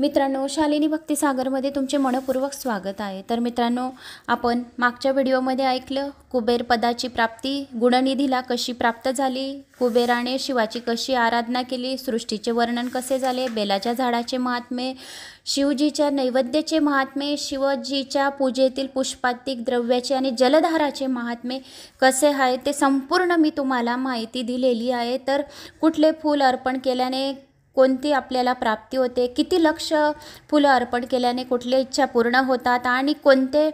मित्रांनो शालिनी भक्तिसागरमध्ये तुमचे मनपूर्वक स्वागत आहे तर मित्रांनो आपण मागच्या व्हिडिओमध्ये ऐकलं कुबेर पदाची प्राप्ती गुणनिधीला कशी प्राप्त झाली कुबेराने शिवाची कशी आराधना केली सृष्टीचे वर्णन कसे झाले बेलाच्या झाडाचे महात्मे शिवजीच्या नैवेद्याचे महात्मे शिवजीच्या पूजेतील पुष्पात्तिक द्रव्याचे आणि जलधाराचे महात्मे कसे आहे ते संपूर्ण मी तुम्हाला माहिती दिलेली आहे तर कुठले फूल अर्पण केल्याने कोणती आपल्याला प्राप्ती होते किती लक्ष फुलं अर्पण केल्याने कुठल्या इच्छा पूर्ण होतात आणि कोणते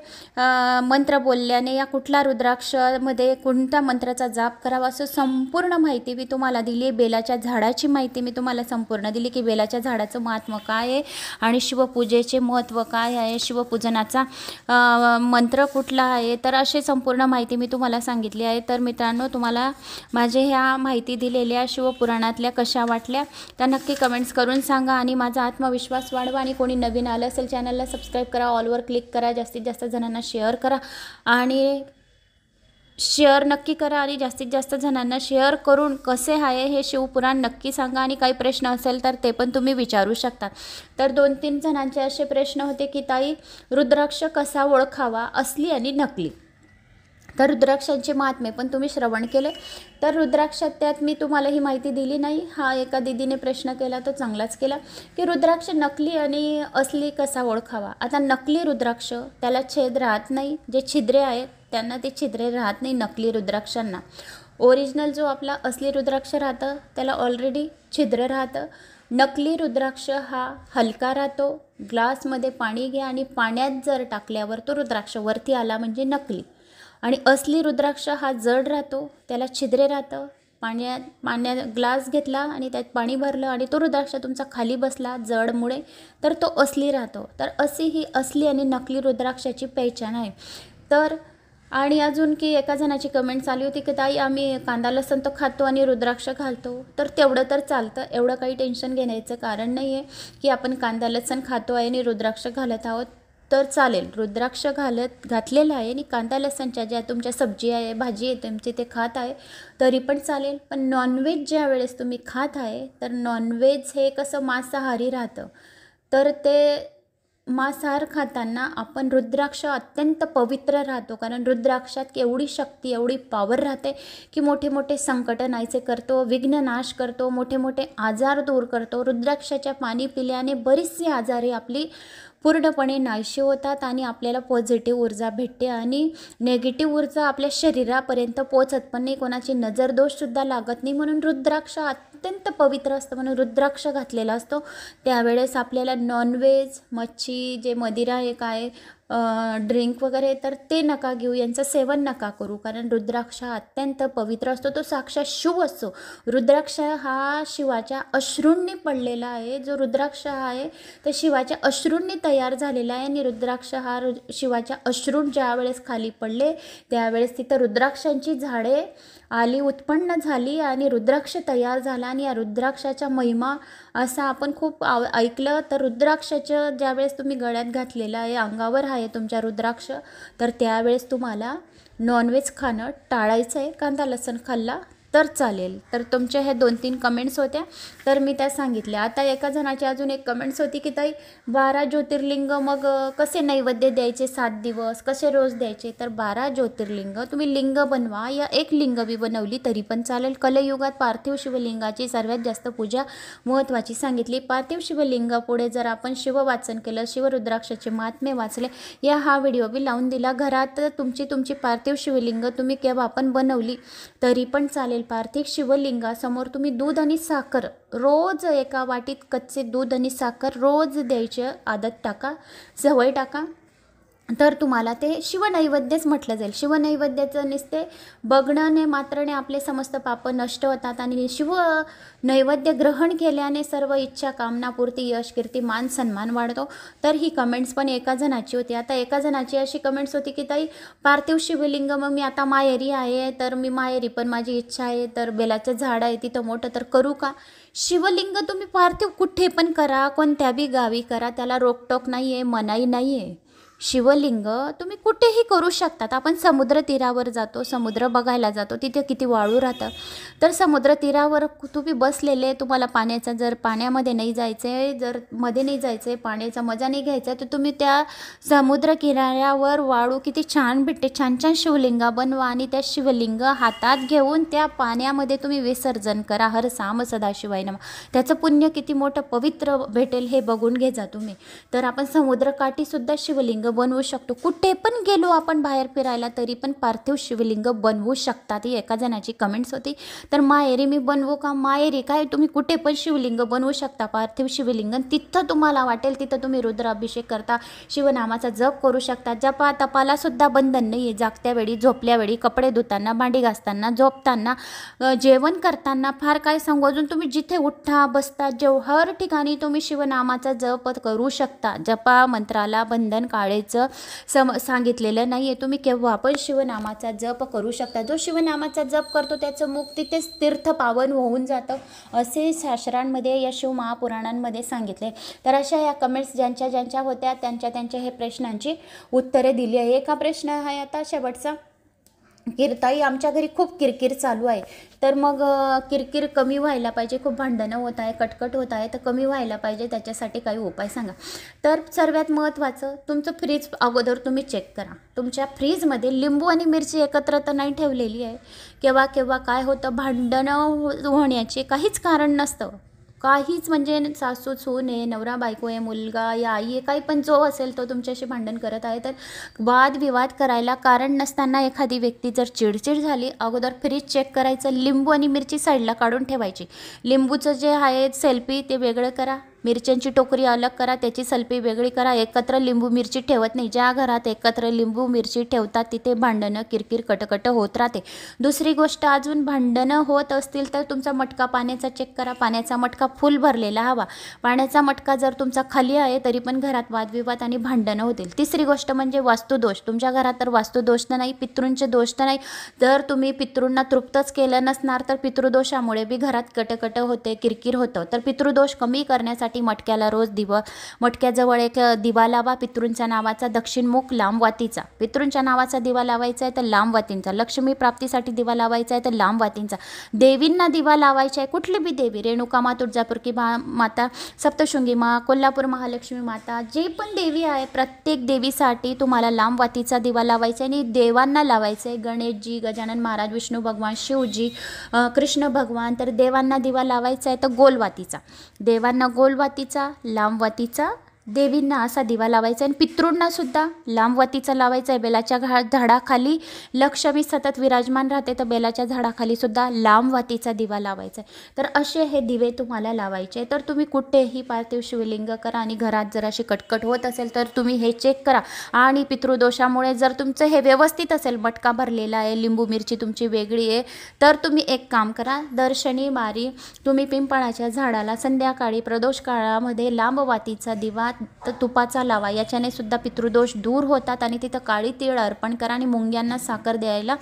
मंत्र बोलल्याने या कुठल्या रुद्राक्षमध्ये कोणत्या मंत्राचा जाप करावा असं संपूर्ण माहिती मी तुम्हाला दिली बेलाच्या झाडाची माहिती मी तुम्हाला संपूर्ण दिली की बेलाच्या झाडाचं महात्म काय आहे आणि शिवपूजेचे महत्त्व काय आहे शिवपूजनाचा मंत्र कुठला आहे तर असे संपूर्ण माहिती मी तुम्हाला सांगितली आहे तर मित्रांनो तुम्हाला माझे ह्या माहिती दिलेल्या शिवपुराणातल्या कशा वाटल्या त्या नक्की कमेंट्स करून सांगा आणि माझा आत्मविश्वास वाढवा आणि कोणी नवीन आलं असेल चॅनलला सबस्क्राईब करा ऑलवर क्लिक करा जास्तीत जास्त जणांना शेअर करा आणि शेअर नक्की करा आणि जास्तीत जास्त जणांना शेअर करून कसे आहे हे शिवपुराण नक्की सांगा आणि काही प्रश्न असेल तर ते पण तुम्ही विचारू शकता तर दोन तीन जणांचे असे प्रश्न होते की ताई रुद्राक्ष कसा ओळखावा असली आणि नकली तर रुद्राक्षांचे महात्मे पण तुम्ही श्रवण केले तर रुद्राक्षात त्यात मी तुम्हाला ही माहिती दिली नाही हा एका दिदीने प्रश्न केला तो चांगलाच केला की रुद्राक्ष नकली आणि असली कसा ओळखावा आता नकली रुद्राक्ष त्याला छेद राहत नाही जे छिद्रे आहेत त्यांना ते छिद्रे राहत नाही नकली रुद्राक्षांना ओरिजिनल जो आपला असली रुद्राक्ष राहतं त्याला ऑलरेडी छिद्र राहतं नकली रुद्राक्ष हा हलका राहतो ग्लासमध्ये पाणी घ्या आणि पाण्यात जर टाकल्यावर तो रुद्राक्ष वरती आला म्हणजे नकली आणि असली रुद्राक्ष हा जड राहतो त्याला छिद्रे राहतं पाण्यात पाण्यात ग्लास घेतला आणि त्यात पाणी भरलं आणि तो रुद्राक्ष तुमचा खाली बसला जडमुळे तर तो असली राहतो तर असे ही असली आणि नकली रुद्राक्षाची पहिचान आहे तर आणि अजून की एका जणाची कमेंट आली होती की ताई आम्ही कांदा लसण तो खातो आणि रुद्राक्ष घालतो तर तेवढं तर चालतं एवढं काही टेन्शन घेण्याचं कारण नाही आहे की आपण कांदा लसण खातो आहे आणि रुद्राक्ष घालत आहोत तर चालेल रुद्राक्ष घालत घातलेलं आहे आणि कांदा लसणच्या ज्या तुमच्या सब्जी आहे भाजी आहे तुमचे ते खात आहे तरी पण चालेल पण नॉनव्हेज ज्या वेळेस तुम्ही खात आहे तर नॉनव्हेज हे कसं मांसाहारी राहतं तर ते मांसाहार खाताना आपण रुद्राक्ष अत्यंत पवित्र राहतो कारण रुद्राक्षात एवढी शक्ती एवढी पावर राहते की मोठे मोठे संकट नाहीसे करतो विघ्न नाश करतो मोठे मोठे आजार दूर करतो रुद्राक्षाच्या पाणी पिल्याने बरीचशी आजारी आपली पूर्णपणे नाहीशी होतात आणि आपल्याला पॉझिटिव्ह ऊर्जा भेटते आणि नेगेटिव्ह ऊर्जा आपल्या शरीरापर्यंत पोचत पण नाही कोणाची नजरदोषसुद्धा लागत नाही म्हणून रुद्राक्ष अत्यंत पवित्र असतं म्हणून रुद्राक्ष घातलेला असतो त्यावेळेस आपल्याला नॉनव्हेज मच्छी जे मदिरा हे काय ड्रिंक वगैरे तर ते नका घेऊ यांचं सेवन नका करू कारण रुद्राक्ष अत्यंत पवित्र असतो तो साक्षात शिव असतो रुद्राक्ष हा शिवाच्या अश्रूंनी पडलेला आहे जो रुद्राक्ष आहे तर शिवाच्या अश्रूंनी तयार झालेला आहे आणि रुद्राक्ष हा शिवाच्या अश्रूं ज्यावेळेस खाली पडले त्यावेळेस तिथं रुद्राक्षांची झाडे आली उत्पन्न झाली आणि रुद्राक्ष तयार झाला आणि या रुद्राक्षाच्या महिमा असा आपण खूप आव ऐकलं तर रुद्राक्षाचं ज्यावेळेस तुम्ही गळ्यात घातलेलं आहे अंगावर आहे तुमच्या रुद्राक्ष तर त्यावेळेस तुम्हाला नॉनव्हेज खाणं टाळायचं आहे कांदा लसण खाल्ला तर चालेल तर तुमच्या हे दोन तीन कमेंट्स होत्या तर मी त्या सांगितल्या आता एका जणाची अजून एक कमेंट्स होती की ताई बारा ज्योतिर्लिंग मग कसे नैवेद्य द्यायचे सात दिवस कसे रोज द्यायचे तर बारा ज्योतिर्लिंग तुम्ही लिंग बनवा या एक लिंग बी बनवली तरी पण चालेल कलयुगात पार्थिव शिवलिंगाची सर्वात जास्त पूजा महत्त्वाची सांगितली पार्थिव शिवलिंगापुढे जर आपण शिववाचन केलं शिवरुद्राक्षाचे महात्मे वाचले या हा व्हिडिओ बी लावून दिला घरात तुमची तुमची पार्थिव शिवलिंग तुम्ही केव्हा आपण बनवली तरी पण चालेल पार्थिक शिवलिंगासमोर तुम्ही दूध आणि साखर रोज एका वाटीत कच्चे दूध आणि साखर रोज द्यायचे आदत टाका सवय टाका तर तुम्हाला ते शिवनैवेद्यच म्हटलं जाईल शिवनैवेद्याचं निस्ते बघण्याने मात्रने आपले समस्त पाप नष्ट होतात आणि शिव नैवेद्य ग्रहण केल्याने सर्व इच्छा कामनापूर्ती यश कीर्ती मान सन्मान वाढतो तर ही कमेंट्स पण एका जणाची होती आता एका जणाची अशी कमेंट्स होती की ताई पार्थिव शिवलिंग मग मी आता माहेरी आहे तर मी माहेरी पण माझी इच्छा आहे तर बेलाचं झाड आहे तिथं मोठं तर करू का शिवलिंग तुम्ही पार्थिव कुठे पण करा कोणत्या बी गावी करा त्याला रोकटोक नाही आहे मनाई नाही आहे शिवलिंग तुम्ही कुठेही करू शकतात आपण समुद्र तीरावर जातो समुद्र बघायला जातो तिथे किती वाळू राहतं तर समुद्र तीरावर तुम्ही बसलेले तुम्हाला पाण्याचा जर पाण्यामध्ये नाही जायचं आहे जर मध्ये नाही जायचं आहे पाण्याचा मजा नाही घ्यायचा तर तुम्ही त्या समुद्र किनाऱ्यावर वाळू किती छान भेटते छान छान शिवलिंगा बनवा आणि त्या शिवलिंग हातात घेऊन त्या पाण्यामध्ये तुम्ही विसर्जन करा हर साम सदाशिवाय नम त्याचं पुण्य किती मोठं पवित्र भेटेल हे बघून घे जा तुम्ही तर आपण समुद्रकाठीसुद्धा शिवलिंग बनवू शकतो कुठे पण गेलो आपण बाहेर फिरायला तरी पण पार्थिव शिवलिंग बनवू शकता ती एका जणाची कमेंट्स होती तर माहेरी मी बनवू का माहेरी काय तुम्ही कुठे पण शिवलिंग बनवू शकता पार्थिव शिवलिंग तिथं तुम्हाला वाटेल तिथं तुम्ही रुद्राभिषेक करता शिवनामाचा जप करू शकता जपा तपालासुद्धा बंधन नाही आहे जागत्या वेळी झोपल्या वेळी कपडे धुताना भांडी घासताना झोपताना जेवण करताना फार काय सांगू अजून तुम्ही जिथे उठता बसता जेव्हा ठिकाणी तुम्ही शिवनामाचा जप करू शकता जपा मंत्राला बंधन काळे करायचं सम सांगितलेलं नाही आहे तुम्ही केव्हा पण शिवनामाचा जप करू शकता जो शिवनामाचा जप करतो त्याचं मुख तिथेच तीर्थ पावन होऊन जातं असे शास्त्रांमध्ये या शिव महापुराणांमध्ये सांगितले तर अशा या कमेंट्स ज्यांच्या ज्यांच्या होत्या त्यांच्या त्यांच्या हे प्रश्नांची उत्तरे दिली आहे एका प्रश्न आहे आता शेवटचा किरताई आमच्या घरी खूप किरकिर चालू आहे तर मग किरकिर कमी व्हायला पाहिजे खूप भांडणं होत आहे कटकट होत आहे तर कमी व्हायला पाहिजे त्याच्यासाठी काही उपाय सांगा तर सर्वात महत्त्वाचं तुमचं फ्रीज अगोदर तुम्ही चेक करा तुमच्या फ्रीजमध्ये लिंबू आणि मिरची एकत्र तर नाही ठेवलेली आहे केव्हा केव्हा काय होतं भांडणं हो-, होण्याचे काहीच कारण नसतं काहीच म्हणजे सासू आहे नवरा बायको आहे मुलगा या आई आहे काही पण जो असेल तो तुमच्याशी भांडण करत आहे तर वादविवाद करायला कारण नसताना एखादी व्यक्ती जर चिडचिड झाली अगोदर फ्रीज चेक करायचं लिंबू आणि मिरची साईडला काढून ठेवायची लिंबूचं जे आहे सेल्फी ते वेगळं करा मिरच्यांची टोकरी अलग करा त्याची सल्पी वेगळी करा एकत्र लिंबू मिरची ठेवत नाही ज्या घरात एकत्र लिंबू मिरची ठेवतात तिथे भांडणं किरकिर कटकट होत राहते दुसरी गोष्ट अजून भांडणं होत असतील तर तुमचा मटका पाण्याचा चेक करा पाण्याचा मटका फुल भरलेला हवा पाण्याचा मटका जर तुमचा खाली आहे तरी पण घरात वादविवाद आणि भांडणं होतील तिसरी गोष्ट म्हणजे वास्तुदोष तुमच्या घरात तर वास्तुदोष तर नाही पितृंचे दोष तर नाही जर तुम्ही पितृंना तृप्तच केलं नसणार तर पितृदोषामुळे बी घरात कटकट होते किरकिर होतं तर पितृदोष कमी करण्यासाठी करण्यासाठी मटक्याला रोज दिव मटक्याजवळ एक दिवा लावा पितृंच्या नावाचा दक्षिणमुख लांबवातीचा पितृंच्या नावाचा दिवा लावायचा आहे तर लांबवातींचा लक्ष्मी प्राप्तीसाठी दिवा लावायचा आहे तर लांबवातींचा देवींना दिवा लावायचा आहे कुठली बी देवी रेणुका मा तुळजापूर की माता सप्तशृंगी मा कोल्हापूर महालक्ष्मी माता जे पण देवी आहे प्रत्येक देवीसाठी तुम्हाला लांबवातीचा दिवा लावायचा आहे आणि देवांना लावायचं आहे गणेशजी गजानन महाराज विष्णू भगवान शिवजी कृष्ण भगवान तर देवांना दिवा लावायचा आहे तर गोलवातीचा देवांना गोलवा वातीचा लांब वातीचा देवींना असा दिवा लावायचा आणि पितृंना सुद्धा लांबवतीचा लावायचा आहे बेलाच्या घा झाडाखाली लक्ष्मी सतत विराजमान राहते तर बेलाच्या झाडाखाली सुद्धा लांबवतीचा दिवा लावायचा आहे तर असे हे दिवे तुम्हाला लावायचे तर तुम्ही कुठेही पार्थिव शिवलिंग करा आणि घरात जर अशी कटकट होत असेल तर तुम्ही हे चेक करा आणि पितृदोषामुळे जर तुमचं हे व्यवस्थित असेल मटका भरलेला आहे लिंबू मिरची तुमची वेगळी आहे तर तुम्ही एक काम करा दर्शनी मारी तुम्ही पिंपळाच्या झाडाला संध्याकाळी प्रदोष काळामध्ये लांबवातीचा दिवा तुपाचा लावा याच्याने सुद्धा पितृदोष दूर होतात आणि तिथं काळी तीळ अर्पण करा आणि मुंग्यांना साखर द्यायला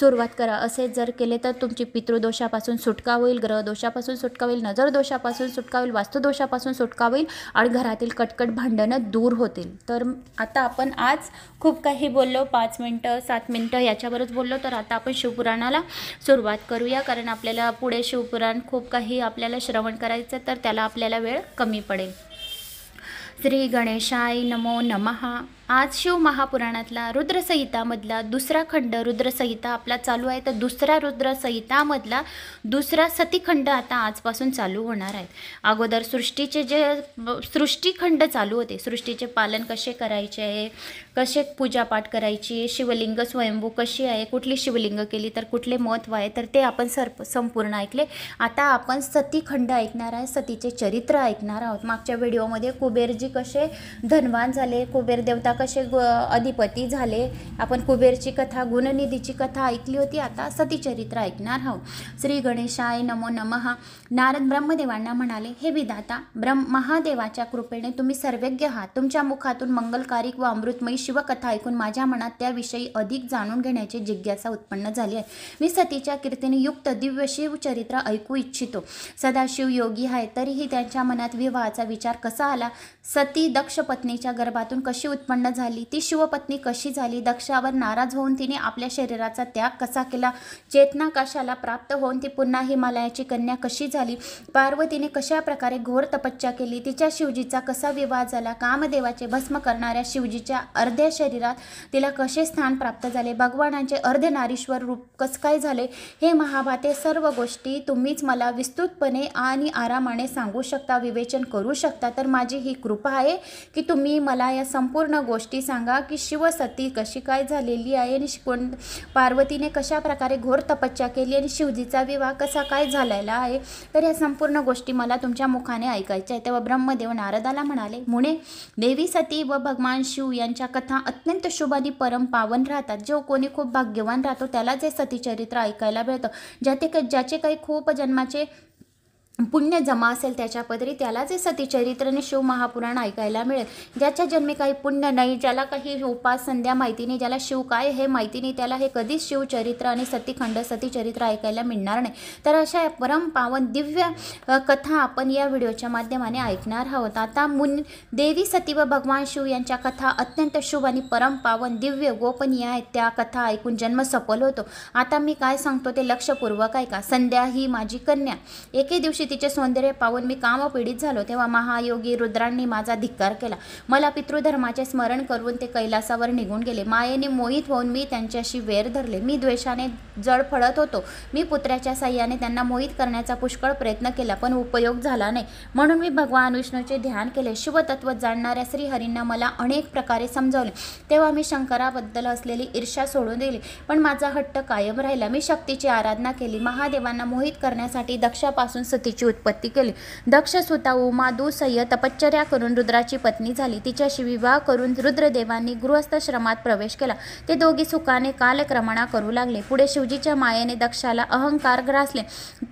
सुरुवात करा असे जर केले तर तुमची पितृदोषापासून सुटका होईल ग्रहदोषापासून सुटका होईल नजरदोषापासून सुटका होईल वास्तुदोषापासून सुटका होईल आणि घरातील कटकट भांडणं दूर होतील तर आता आपण आज खूप काही बोललो पाच मिनटं सात मिनटं याच्यावरच बोललो तर आता आपण शिवपुराणाला सुरुवात करूया कारण आपल्याला पुढे शिवपुराण खूप काही आपल्याला श्रवण करायचं तर त्याला आपल्याला वेळ कमी पडेल श्रीगणेशाय नमो नमः आज शिव महापुराणातला रुद्रसंहितामधला दुसरा खंड रुद्रसंहिता आपला चालू आहे तर दुसरा रुद्रसंहितामधला दुसरा सतीखंड आता आजपासून चालू होणार आहेत अगोदर सृष्टीचे जे सृष्टीखंड चालू होते सृष्टीचे पालन कसे करायचे आहे कसे पूजापाठ करायची शिवलिंग स्वयंभू कशी आहे कुठली शिवलिंग केली तर कुठले महत्त्व आहे तर ते आपण सर्प संपूर्ण ऐकले आता आपण सतीखंड ऐकणार आहे सतीचे चरित्र ऐकणार आहोत मागच्या व्हिडिओमध्ये कुबेरजी कसे धनवान झाले कुबेर देवता कसे अधिपती झाले आपण कुबेरची कथा गुणनिधीची कथा ऐकली होती आता सतीचरित्र ऐकणार आहोत श्री गणेशाय नमो नमः नारद ब्रह्मदेवांना म्हणाले हे विधाता ब्रह्म महादेवाच्या कृपेने तुम्ही सर्वज्ञ आहात तुमच्या मुखातून मंगलकारिक व अमृतमयी शिवकथा ऐकून माझ्या मनात त्याविषयी अधिक जाणून घेण्याची जिज्ञासा उत्पन्न झाली आहे मी सतीच्या कीर्तीने युक्त दिव्य शिवचरित्र ऐकू इच्छितो सदाशिव योगी आहे तरीही त्यांच्या मनात विवाहाचा विचार कसा आला सती दक्ष पत्नीच्या गर्भातून कशी उत्पन्न झाली ती शिवपत्नी कशी झाली दक्षावर नाराज होऊन तिने आपल्या शरीराचा त्याग कसा केला चेतना कशाला प्राप्त होऊन ती पुन्हा हिमालयाची कन्या कशी झाली पार्वतीने कशा प्रकारे घोर तपश्चर्या केली तिच्या शिवजीचा कसा विवाह झाला कामदेवाचे भस्म करणाऱ्या शिवजीच्या अर्ध्या शरीरात तिला कसे स्थान प्राप्त झाले भगवानांचे अर्धनारीश्वर रूप कस काय झाले हे महाभाते सर्व गोष्टी तुम्हीच मला विस्तृतपणे आणि आरामाने सांगू शकता विवेचन करू शकता तर माझी ही कृपा कृपा आहे की तुम्ही मला या संपूर्ण गोष्टी सांगा की शिवसती कशी काय झालेली आहे आणि कोण पार्वतीने कशा प्रकारे घोर तपस्या केली आणि शिवजीचा विवाह कसा काय झालेला आहे तर या संपूर्ण गोष्टी मला तुमच्या मुखाने ऐकायच्या आहे तेव्हा ब्रह्मदेव नारदाला म्हणाले मुणे देवी सती व भगवान शिव यांच्या कथा अत्यंत शुभ आणि परम पावन राहतात जो कोणी खूप भाग्यवान राहतो त्याला जे सतीचरित्र ऐकायला मिळतं ते ज्याचे काही खूप जन्माचे पुण्य जमा असेल त्याच्या पदरी त्याला जे आणि शिव महापुराण ऐकायला मिळेल ज्याच्या जन्मे काही पुण्य नाही ज्याला काही उपास संध्या माहिती नाही ज्याला शिव काय हे माहिती नाही त्याला हे कधीच शिवचरित्र आणि सतीखंड सतीचरित्र ऐकायला मिळणार नाही तर अशा परम पावन दिव्य कथा आपण या व्हिडिओच्या माध्यमाने ऐकणार आहोत आता मुन देवी सती व भगवान शिव यांच्या कथा अत्यंत शुभ आणि परम पावन दिव्य गोपनीय आहेत त्या कथा ऐकून जन्म सफल होतो आता मी काय सांगतो ते लक्षपूर्वक ऐका संध्या ही माझी कन्या एके दिवशी तिचे सौंदर्य पाहून मी पीडित झालो तेव्हा महायोगी रुद्रांनी माझा धिक्कार केला मला पितृधर्माचे स्मरण करून ते कैलासावर निघून गेले मायेने मोहित होऊन मी त्यांच्याशी वेर धरले मी द्वेषाने जड फळत होतो मी पुत्र्याच्या साह्याने त्यांना मोहित करण्याचा पुष्कळ प्रयत्न केला पण उपयोग झाला नाही म्हणून मी भगवान विष्णूचे ध्यान केले शिवतत्व जाणणाऱ्या श्रीहरींना मला अनेक प्रकारे समजावले तेव्हा मी शंकराबद्दल असलेली ईर्षा सोडून दिली पण माझा हट्ट कायम राहिला मी शक्तीची आराधना केली महादेवांना मोहित करण्यासाठी दक्षापासून सतीची ऋषीची उत्पत्ती केली दक्ष उमा उमादुसह्य तपश्चर्या करून रुद्राची पत्नी झाली तिच्याशी विवाह करून रुद्रदेवांनी गृहस्थश्रमात प्रवेश केला ते दोघी सुखाने कालक्रमणा करू लागले पुढे शिवजीच्या मायेने दक्षाला अहंकार ग्रासले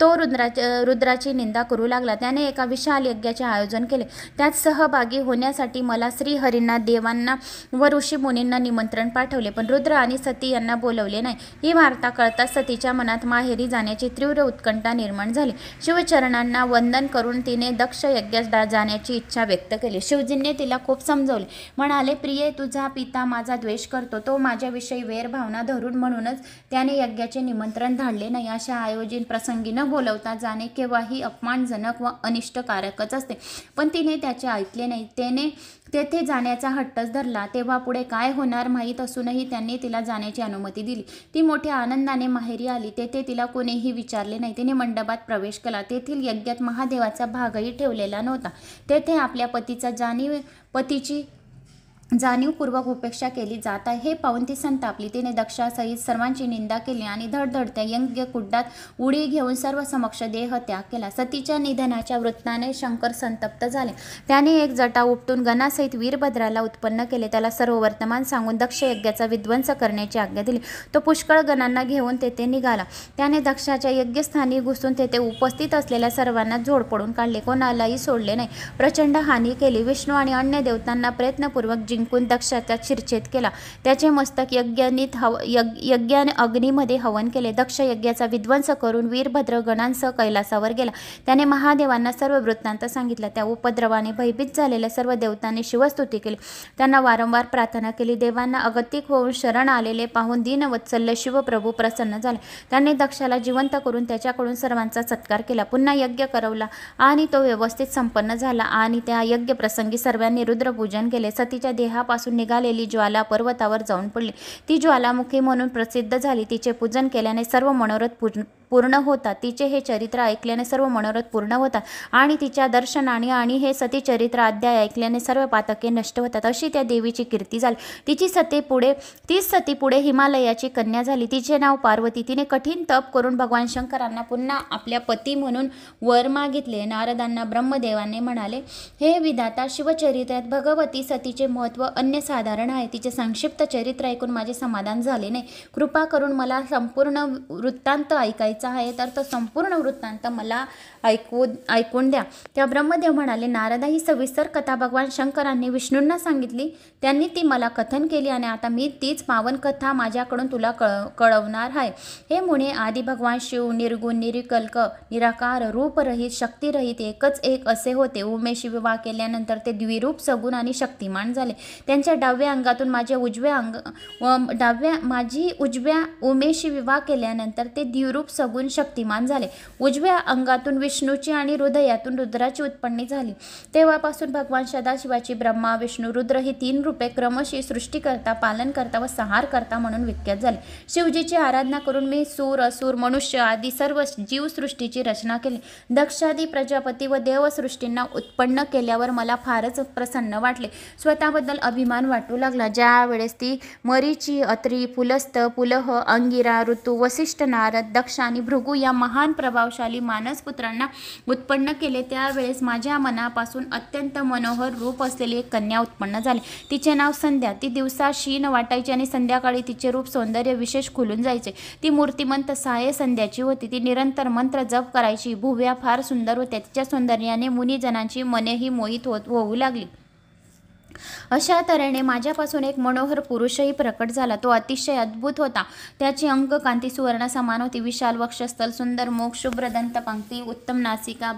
तो रुद्राच्या रुद्राची निंदा करू लागला त्याने एका विशाल यज्ञाचे आयोजन केले त्यात सहभागी होण्यासाठी मला श्रीहरींना देवांना व ऋषी मुनींना निमंत्रण पाठवले पण रुद्र आणि सती यांना बोलवले नाही ही वार्ता कळताच सतीच्या मनात माहेरी जाण्याची तीव्र उत्कंठा निर्माण झाली शिवचरण त्यांना वंदन करून तिने दक्ष यज्ञ जाण्याची इच्छा व्यक्त केली शिवजींनी तिला खूप समजवले म्हणाले प्रिय तुझा पिता माझा द्वेष करतो तो माझ्याविषयी वेरभावना धरून म्हणूनच त्याने यज्ञाचे निमंत्रण धाडले नाही अशा आयोजन प्रसंगी न बोलवता जाणे केव्हाही अपमानजनक व अनिष्टकारकच असते पण तिने त्याचे ऐकले नाही त्याने तेथे जाण्याचा हट्टच धरला तेव्हा पुढे काय होणार माहीत असूनही त्यांनी तिला जाण्याची अनुमती दिली ती मोठ्या आनंदाने माहेरी आली तेथे तिला कोणीही विचारले नाही तिने मंडपात प्रवेश केला तेथील यज्ञात महादेवाचा भागही ठेवलेला नव्हता तेथे आपल्या पतीचा जाणीव पतीची जाणीवपूर्वक उपेक्षा केली जात आहे हे पाहून ती संतापली तिने दक्षासहित सर्वांची निंदा केली आणि धडधडत्या यज्ञ कुड्डात उडी घेऊन सर्व समक्ष देह त्याग केला सतीच्या निधनाच्या वृत्ताने शंकर संतप्त झाले त्याने एक जटा उपटून गणासहित वीरभद्राला उत्पन्न केले त्याला सर्व वर्तमान सांगून दक्ष यज्ञाचा विध्वंस करण्याची आज्ञा दिली तो पुष्कळ गणांना घेऊन तेथे निघाला त्याने दक्षाच्या यज्ञस्थानी घुसून तेथे उपस्थित असलेल्या सर्वांना झोड पडून काढले कोणालाही सोडले नाही प्रचंड हानी केली विष्णू आणि अन्य देवतांना प्रयत्नपूर्वक जिंकून दक्षाचा शिरछेद केला त्याचे मस्तक यज्ञानीत हव यज्ञाने अग्नीमध्ये हवन केले दक्ष यज्ञाचा विध्वंस करून वीरभद्र गणांसह कैलासावर गेला त्याने महादेवांना सर्व वृत्तांत सांगितला त्या उपद्रवाने भयभीत झालेल्या सर्व देवतांनी शिवस्तुती केली त्यांना वारंवार प्रार्थना केली देवांना अगतिक होऊन शरण आलेले पाहून दिनवत्सल्य शिवप्रभू प्रसन्न झाले त्यांनी दक्षाला जिवंत करून त्याच्याकडून सर्वांचा सत्कार केला पुन्हा यज्ञ करवला आणि तो व्यवस्थित संपन्न झाला आणि त्या यज्ञ यज्ञप्रसंगी सर्वांनी रुद्रपूजन केले सतीच्या देव देहापासून निघालेली ज्वाला पर्वतावर जाऊन पडली ती ज्वालामुखी म्हणून प्रसिद्ध झाली तिचे पूजन केल्याने सर्व मनोरथ पूज पूर्ण होतात तिचे हे चरित्र ऐकल्याने सर्व मनोरथ पूर्ण होतात आणि तिच्या दर्शनाने आणि हे सती चरित्र अध्याय ऐकल्याने सर्व पातके नष्ट होतात अशी त्या देवीची कीर्ती झाली तिची सती पुढे तीच सती पुढे हिमालयाची कन्या झाली तिचे नाव पार्वती तिने कठीण तप करून भगवान शंकरांना पुन्हा आपल्या पती म्हणून वर मागितले नारदांना ब्रह्मदेवाने म्हणाले हे विधाता शिवचरित्रात भगवती सतीचे महत्त्व साधारण आहे तिचे संक्षिप्त चरित्र ऐकून माझे समाधान झाले नाही कृपा करून मला संपूर्ण वृत्तांत ऐकायचे करायचा आहे तर तो संपूर्ण वृत्तांत मला ऐकू ऐकून द्या त्या ब्रह्मदेव म्हणाले नारदा ही सविस्तर कथा भगवान शंकरांनी विष्णूंना सांगितली त्यांनी ती मला कथन केली आणि आता मी तीच पावन कथा माझ्याकडून तुला कळ कळवणार आहे हे मुळे आधी भगवान शिव निर्गुण निरिकल्क निराकार रूपरहित शक्तिरहित एकच एक असे होते उमेशी विवाह केल्यानंतर ते द्विरूप सगुण आणि शक्तिमान झाले त्यांच्या डाव्या अंगातून माझ्या उजव्या अंग डाव्या माझी उजव्या उमेशी विवाह केल्यानंतर ते द्विरूप सगुण शक्तिमान झाले उजव्या अंगातून विष विष्णूची आणि हृदयातून रुद्राची उत्पन्न झाली तेव्हापासून भगवान सदाशिवाची ब्रह्मा विष्णू रुद्र ही तीन रूपे क्रमशी सृष्टीकर्ता पालन करता व संहार करता म्हणून विख्यात झाले शिवजीची आराधना करून मी सूर असुर मनुष्य आदी सर्व जीवसृष्टीची रचना केली दक्षादी प्रजापती व देवसृष्टींना उत्पन्न केल्यावर मला फारच प्रसन्न वाटले स्वतःबद्दल अभिमान वाटू लागला ज्यावेळेस ती मरीची अत्री पुलस्त पुलह अंगिरा ऋतू वसिष्ठ नारद दक्ष आणि भृगू या महान प्रभावशाली मानसपुत्रांना उत्पन्न केले त्यावेळेस माझ्या मनापासून अत्यंत मनोहर रूप असलेली एक कन्या उत्पन्न झाली तिचे नाव संध्या ती दिवसा शीन वाटायची आणि संध्याकाळी तिचे रूप सौंदर्य विशेष खुलून जायचे ती मूर्तिमंत सहाय्य संध्याची होती ती निरंतर मंत्र जप करायची भुव्या फार सुंदर होत्या तिच्या सौंदर्याने मुनिजनांची मनेही मोहित होत होऊ लागली अशा तऱ्हेने माझ्यापासून एक मनोहर पुरुषही प्रकट झाला तो अतिशय अद्भुत होता त्याची अंग कांती सुवर्ण समान होती विशाल वक्षस्थल सुंदर मोग शुभ्र दंत पंक्ती उत्तम नासिका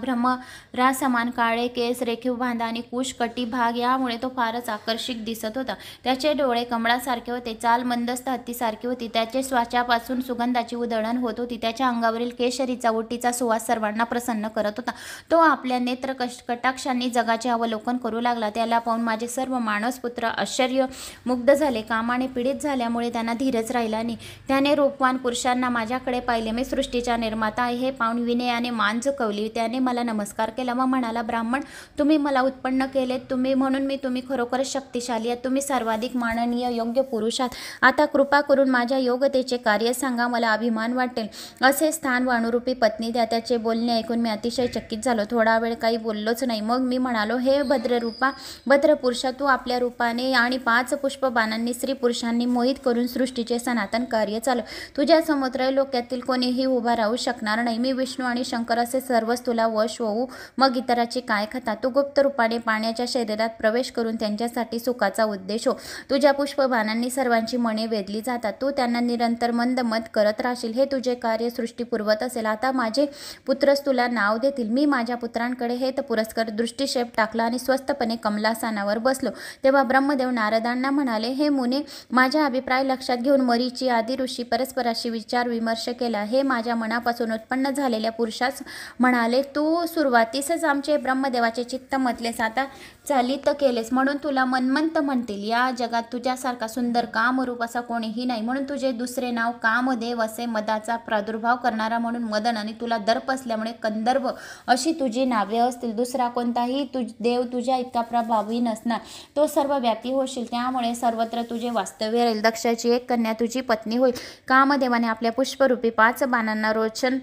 रा समान काळे केस रेखीव बांधा आणि कुश कटी भाग यामुळे तो फारच आकर्षक दिसत होता त्याचे डोळे कमळासारखे होते चाल मंदस्त हत्तीसारखी होती त्याचे स्वाच्यापासून सुगंधाची उधळण होत होती त्याच्या अंगावरील केशरीचा ओटीचा सुवास सर्वांना प्रसन्न करत होता तो आपल्या नेत्र कटाक्षांनी जगाचे अवलोकन करू लागला त्याला पाहून माझे सर्व सर्व मानसपुत्र आश्चर्य मुग्ध झाले कामाने पीडित झाल्यामुळे त्यांना धीरच राहिला नाही त्याने रूपवान पुरुषांना माझ्याकडे पाहिले मी सृष्टीचा निर्माता आहे हे पाहून विनयाने मान झुकवली त्याने मला नमस्कार केला व म्हणाला ब्राह्मण तुम्ही मला उत्पन्न केले तुम्ही म्हणून मी तुम्ही खरोखर शक्तिशाली आहात तुम्ही सर्वाधिक माननीय योग्य पुरुष आहात आता कृपा करून माझ्या योग्यतेचे कार्य सांगा मला अभिमान वाटेल असे स्थान व पत्नी द्या त्याचे बोलणे ऐकून मी अतिशय चकित झालो थोडा वेळ काही बोललोच नाही मग मी म्हणालो हे भद्ररूपा भद्र तू आपल्या रूपाने आणि पाच पुष्पबाणांनी स्त्री पुरुषांनी मोहित करून सृष्टीचे सनातन कार्य चालू तुझ्या समुद्र लोक्यातील कोणीही उभा राहू शकणार नाही मी विष्णू आणि शंकर असे सर्वच तुला वश होऊ मग इतराची काय खता तू गुप्त रूपाने पाण्याच्या शरीरात प्रवेश करून त्यांच्यासाठी सुखाचा उद्देश हो तुझ्या पुष्पबाणांनी सर्वांची मने वेधली जातात तू त्यांना निरंतर मंद मत करत राहशील हे तुझे कार्य सृष्टीपूर्वत असेल आता माझे पुत्रस तुला नाव देतील मी माझ्या पुत्रांकडे हे तर पुरस्कार दृष्टीक्षेप टाकला आणि स्वस्तपणे कमलासानावर बसलो तेव्हा ब्रह्मदेव नारदांना म्हणाले हे मुने माझ्या अभिप्राय लक्षात घेऊन मरीची आदी ऋषी परस्पराशी विचार विमर्श केला हे माझ्या मनापासून उत्पन्न झालेल्या पुरुषास म्हणाले तू सुरुवातीसच आमचे ब्रह्मदेवाचे चित्त मतलेस आता चालित केलेस म्हणून तुला मनमंत म्हणतील या जगात तुझ्यासारखा सुंदर कामरूप असा कोणीही नाही म्हणून तुझे दुसरे नाव कामदेव असे मदाचा प्रादुर्भाव करणारा म्हणून मदन आणि तुला दर्प असल्यामुळे कंदर्व अशी तुझी नावे असतील दुसरा कोणताही तुझ देव तुझ्या इतका प्रभावी नसणार तो सर्व व्यापी होशील त्यामुळे सर्वत्र तुझे वास्तव्य राहील दक्षाची एक कन्या तुझी पत्नी होईल कामदेवाने आपल्या पुष्परूपी पाच बाणांना रोचन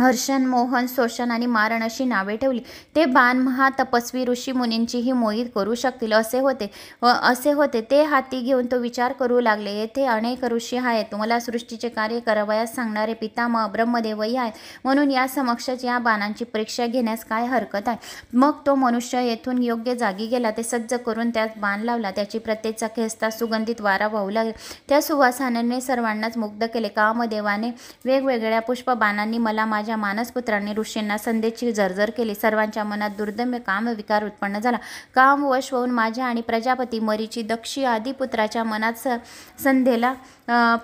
हर्षन मोहन शोषण आणि मारण अशी नावे ठेवली ते बाण महा तपस्वी ऋषी मुनींचीही मोहित करू शकतील असे होते असे होते ते हाती घेऊन तो विचार करू लागले येथे अनेक ऋषी आहेत तुम्हाला सृष्टीचे कार्य करावयास सांगणारे पितामह ब्रह्मदेवही आहेत म्हणून या समक्षच या बाणांची परीक्षा घेण्यास काय हरकत आहे मग तो मनुष्य येथून योग्य जागी गेला ते सज्ज करून त्यात बाण लावला त्याची प्रत्येकचा खेस्ता सुगंधित वारा वाहू लागला त्या सुवासानाने सर्वांनाच मुग्ध केले कामदेवाने वेगवेगळ्या पुष्पबाणांनी मला माझ्या माझ्या मानसपुत्रांनी ऋषींना संधेची जरजर केली सर्वांच्या मनात दुर्दम्य कामविकार उत्पन्न झाला काम वश होऊन माझ्या आणि प्रजापती मरीची दक्षी पुत्राच्या मनात संधेला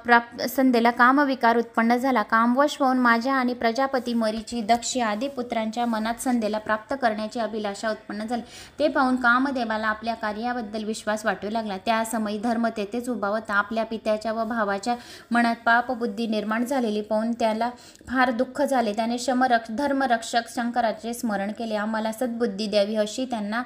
प्राप संधेला कामविकार उत्पन्न झाला कामवश होऊन माझ्या आणि प्रजापती मरीची दक्षी पुत्रांच्या मनात संधेला प्राप्त करण्याची अभिलाषा उत्पन्न झाली ते पाहून कामदेवाला आपल्या कार्याबद्दल विश्वास वाटू लागला त्या समयी धर्म तेथेच उभा होता आपल्या पित्याच्या व भावाच्या मनात पापबुद्धी निर्माण झालेली पाहून त्याला फार दुःख झाले त्याने शमरक्ष धर्मरक्षक शंकराचे स्मरण केले आम्हाला सद्बुद्धी द्यावी अशी त्यांना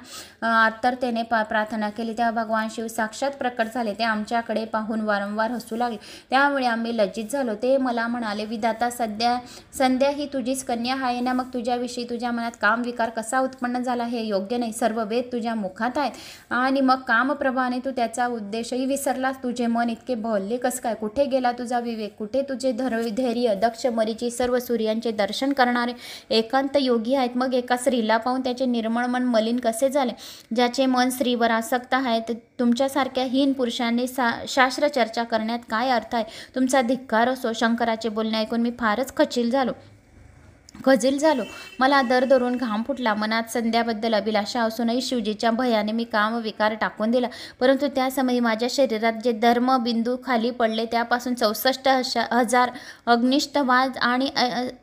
आर्तरतेने प्रार्थना केली तेव्हा भगवान शिव साक्षात प्रकट झाले ते आमच्याकडे पाहून वारंवार हसू लागले त्यामुळे आम्ही लज्जित झालो ते मला म्हणाले विधाता सध्या संध्या ही तुझीच कन्या आहे ना मग तुझ्याविषयी तुझ्या मनात काम विकार कसा उत्पन्न झाला हे योग्य नाही सर्व वेद तुझ्या मुखात आहेत आणि मग कामप्रभाने तू त्याचा उद्देशही विसरलास तुझे मन इतके बहल्ले कसं काय कुठे गेला तुझा विवेक कुठे तुझे धर्म धैर्य दक्ष मरीची सर्व सूर्यांचे दर्शन करणारे एकांत योगी आहेत मग एका स्त्रीला पाहून त्याचे निर्मळ मन मलिन कसे झाले ज्याचे मन स्त्रीवर आसक्त आहे ते तुमच्यासारख्या हीन पुरुषांनी सा शास्त्र चर्चा करण्यात काय अर्थ आहे तुमचा धिक्कार असो शंकराचे बोलणे ऐकून मी फारच खचिल झालो खजील झालो मला दर धरून घाम फुटला मनात संध्याबद्दल अभिलाषा असूनही शिवजीच्या भयाने मी काम विकार टाकून दिला परंतु त्या समयी माझ्या शरीरात जे धर्मबिंदू खाली पडले त्यापासून चौसष्ट हजार अग्निष्टवाद आणि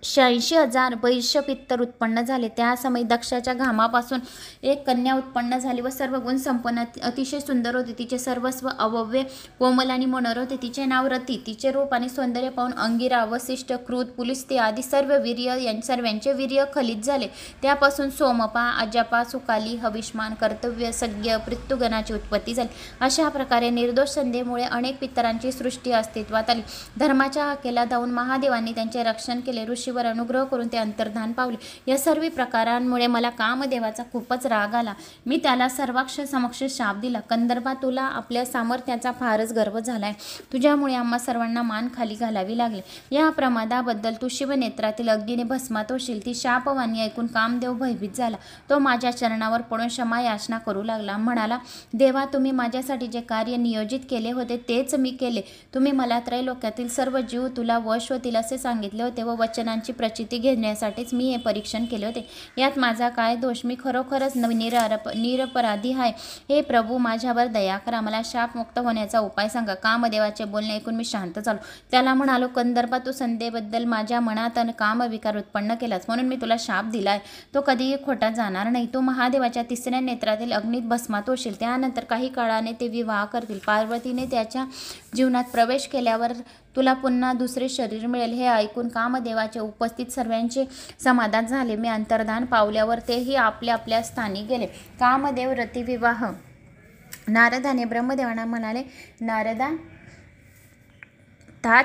शहाऐंशी हजार वैश्य पित्तर उत्पन्न झाले त्या समयी दक्षाच्या घामापासून एक कन्या उत्पन्न झाली व सर्व गुण संपन्न अतिशय सुंदर होती तिचे सर्वस्व अवव्य कोमल आणि मनोर होते तिचे नाव रती तिचे रूप आणि सौंदर्य पाहून अंगिरा अवशिष्ट क्रूद पुलिस्ते आदी सर्व वीर्य यांचे सर्वांचे वीर्य खलित झाले त्यापासून सोमपा अजापा सुकाली हविष्मान कर्तव्य सज्ञ पृत्युगणाची उत्पत्ती झाली अशा प्रकारे निर्दोष संधेमुळे अनेक पितरांची सृष्टी अस्तित्वात आली धर्माच्या हाकेला धावून महादेवांनी त्यांचे रक्षण केले ऋषीवर अनुग्रह करून ते अंतर्धान पावले या सर्व प्रकारांमुळे मला कामदेवाचा खूपच राग आला मी त्याला सर्वाक्ष समक्ष शाप दिला कंदर्भात तुला आपल्या सामर्थ्याचा फारच गर्व झालाय तुझ्यामुळे आम्हा सर्वांना मान खाली घालावी लागली या प्रमादाबद्दल तू शिवनेत्रातील अग्नीने भस्म अकस्मात ती शापवाणी ऐकून कामदेव भयभीत झाला तो माझ्या चरणावर पडून क्षमा याचना करू लागला म्हणाला देवा तुम्ही माझ्यासाठी जे कार्य नियोजित केले होते तेच मी केले तुम्ही मला त्रैलोक्यातील सर्व जीव तुला वश होतील असे सांगितले होते व वचनांची प्रचिती घेण्यासाठीच मी हे परीक्षण केले होते यात माझा काय दोष मी खरोखरच निरप निरपराधी आहे हे प्रभू माझ्यावर दया करा मला शापमुक्त होण्याचा उपाय सांगा कामदेवाचे बोलणे ऐकून मी शांत झालो त्याला म्हणालो कंदर्भा तू संधेबद्दल माझ्या मनात आणि कामविकार उत्पन्न उत्पन्न केलास म्हणून मी तुला शाप दिलाय तो कधीही खोटा जाणार नाही तू महादेवाच्या तिसऱ्या नेत्रातील अग्नीत भस्मात होशील त्यानंतर काही काळाने ते विवाह करतील पार्वतीने त्याच्या जीवनात प्रवेश केल्यावर तुला पुन्हा दुसरे शरीर मिळेल हे ऐकून कामदेवाचे उपस्थित सर्वांचे समाधान झाले मी अंतर्धान पावल्यावर तेही आपल्या आपल्या स्थानी गेले कामदेव रतिविवाह नारदाने ब्रह्मदेवांना म्हणाले नारदा तात